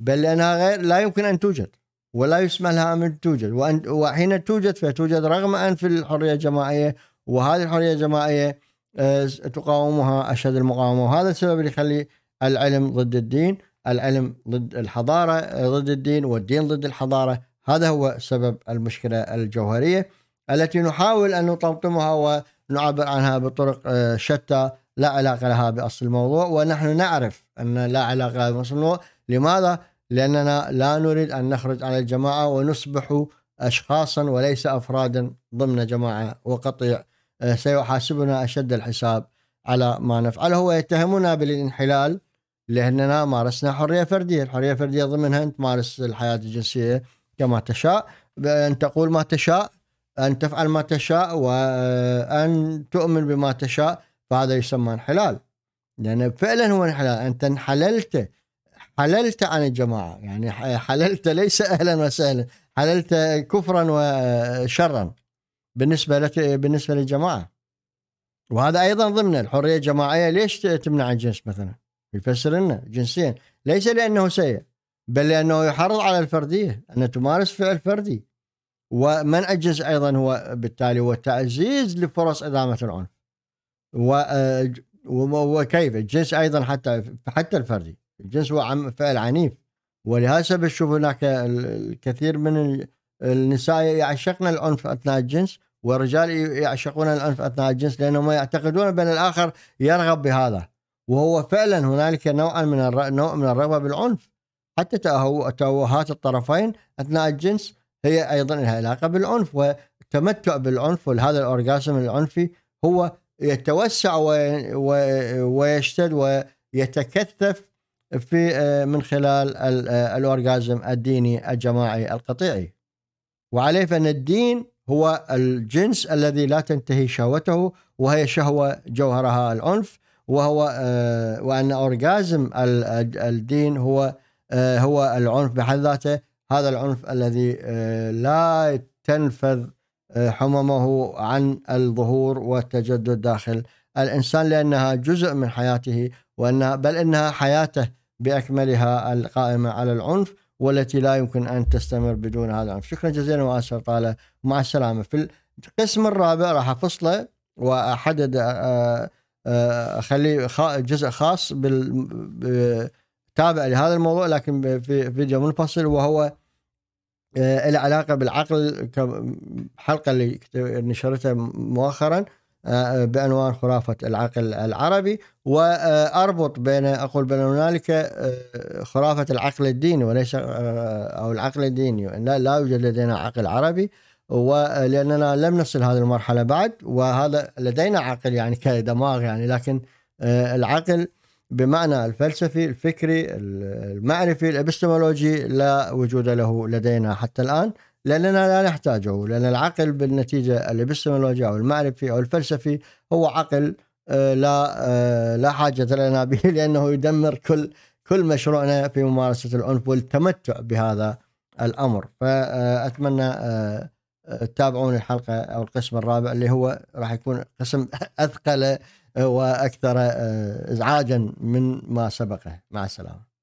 بل لأنها غير لا يمكن أن توجد ولا يسمح لها أن توجد وأن وحين توجد فتوجد رغم أن في الحرية الجماعية وهذه الحرية الجماعية آه، تقاومها أشد المقاومة وهذا السبب اللي يخلي العلم ضد الدين العلم ضد الحضارة آه، ضد الدين والدين ضد الحضارة هذا هو سبب المشكلة الجوهرية التي نحاول أن نطمطمها ونعبر عنها بطرق آه، شتى لا علاقة لها بأصل الموضوع ونحن نعرف أن لا علاقة لها بأصل الموضوع لماذا؟ لأننا لا نريد أن نخرج عن الجماعة ونصبح أشخاصا وليس أفرادا ضمن جماعة وقطيع آه، سيحاسبنا أشد الحساب على ما نفعله ويتهمنا بالانحلال لأننا مارسنا حرية فردية الحرية الفردية ضمنها أن تمارس الحياة الجنسية كما تشاء أن تقول ما تشاء أن تفعل ما تشاء وأن تؤمن بما تشاء فهذا يسمى انحلال لأن فعلا هو انحلال أنت انحللت حللت عن الجماعة يعني حللت ليس أهلا وسهلا حللت كفرا وشرا بالنسبة لك بالنسبة للجماعة وهذا أيضا ضمن الحرية الجماعية ليش تمنع الجنس مثلا يفسر لنا جنسيا ليس لانه سيء بل لانه يحرض على الفرديه ان تمارس فعل فردي ومن اجز ايضا هو بالتالي هو تعزيز لفرص ادامه العنف آه، وكيف الجنس ايضا حتى حتى الفردي الجنس هو فعل عنيف ولهذا السبب تشوف هناك الكثير من النساء يعشقن العنف اثناء الجنس والرجال يعشقون العنف اثناء الجنس لانهم يعتقدون بان الاخر يرغب بهذا وهو فعلا هنالك نوعا من الر... نوع من الرغبه بالعنف حتى توهات الطرفين اثناء الجنس هي ايضا لها علاقه بالعنف والتمتع بالعنف وهذا الاورجازم العنفي هو يتوسع و... و... ويشتد ويتكثف في آه، من خلال آه، الاورجازم الديني الجماعي القطيعي وعليه فان الدين هو الجنس الذي لا تنتهي شهوته وهي شهوه جوهرها العنف وهو آه، وان اورجازم الدين هو آه، هو العنف بحد ذاته هذا العنف الذي آه، لا تنفذ حممه عن الظهور والتجدد داخل الانسان لانها جزء من حياته وانها بل انها حياته باكملها القائمه على العنف والتي لا يمكن ان تستمر بدون هذا العنف. شكرا جزيلا واسف طاله مع السلامه. في القسم الرابع راح افصله واحدد آه، اخلي جزء خاص بال تابع لهذا الموضوع لكن في فيديو منفصل وهو آه، له علاقه بالعقل حلقه اللي نشرتها مؤخرا آه، بعنوان خرافه العقل العربي واربط بين اقول بين هنالك خرافه العقل الديني وليس او العقل الديني لا, لا يوجد لدينا عقل عربي ولاننا لم نصل هذه المرحله بعد وهذا لدينا عقل يعني كدماغ يعني لكن آه، العقل بمعنى الفلسفي الفكري المعرفي الابستمولوجي لا وجود له لدينا حتى الان لاننا لا نحتاجه لان العقل بالنتيجه الابستمولوجي او المعرفي او الفلسفي هو عقل آه، لا آه، لا حاجه لنا به لانه يدمر كل كل مشروعنا في ممارسه العنف والتمتع بهذا الامر فاتمنى تابعون الحلقه او القسم الرابع اللي هو راح يكون قسم اثقل واكثر آه، ازعاجا من ما سبقه مع السلامه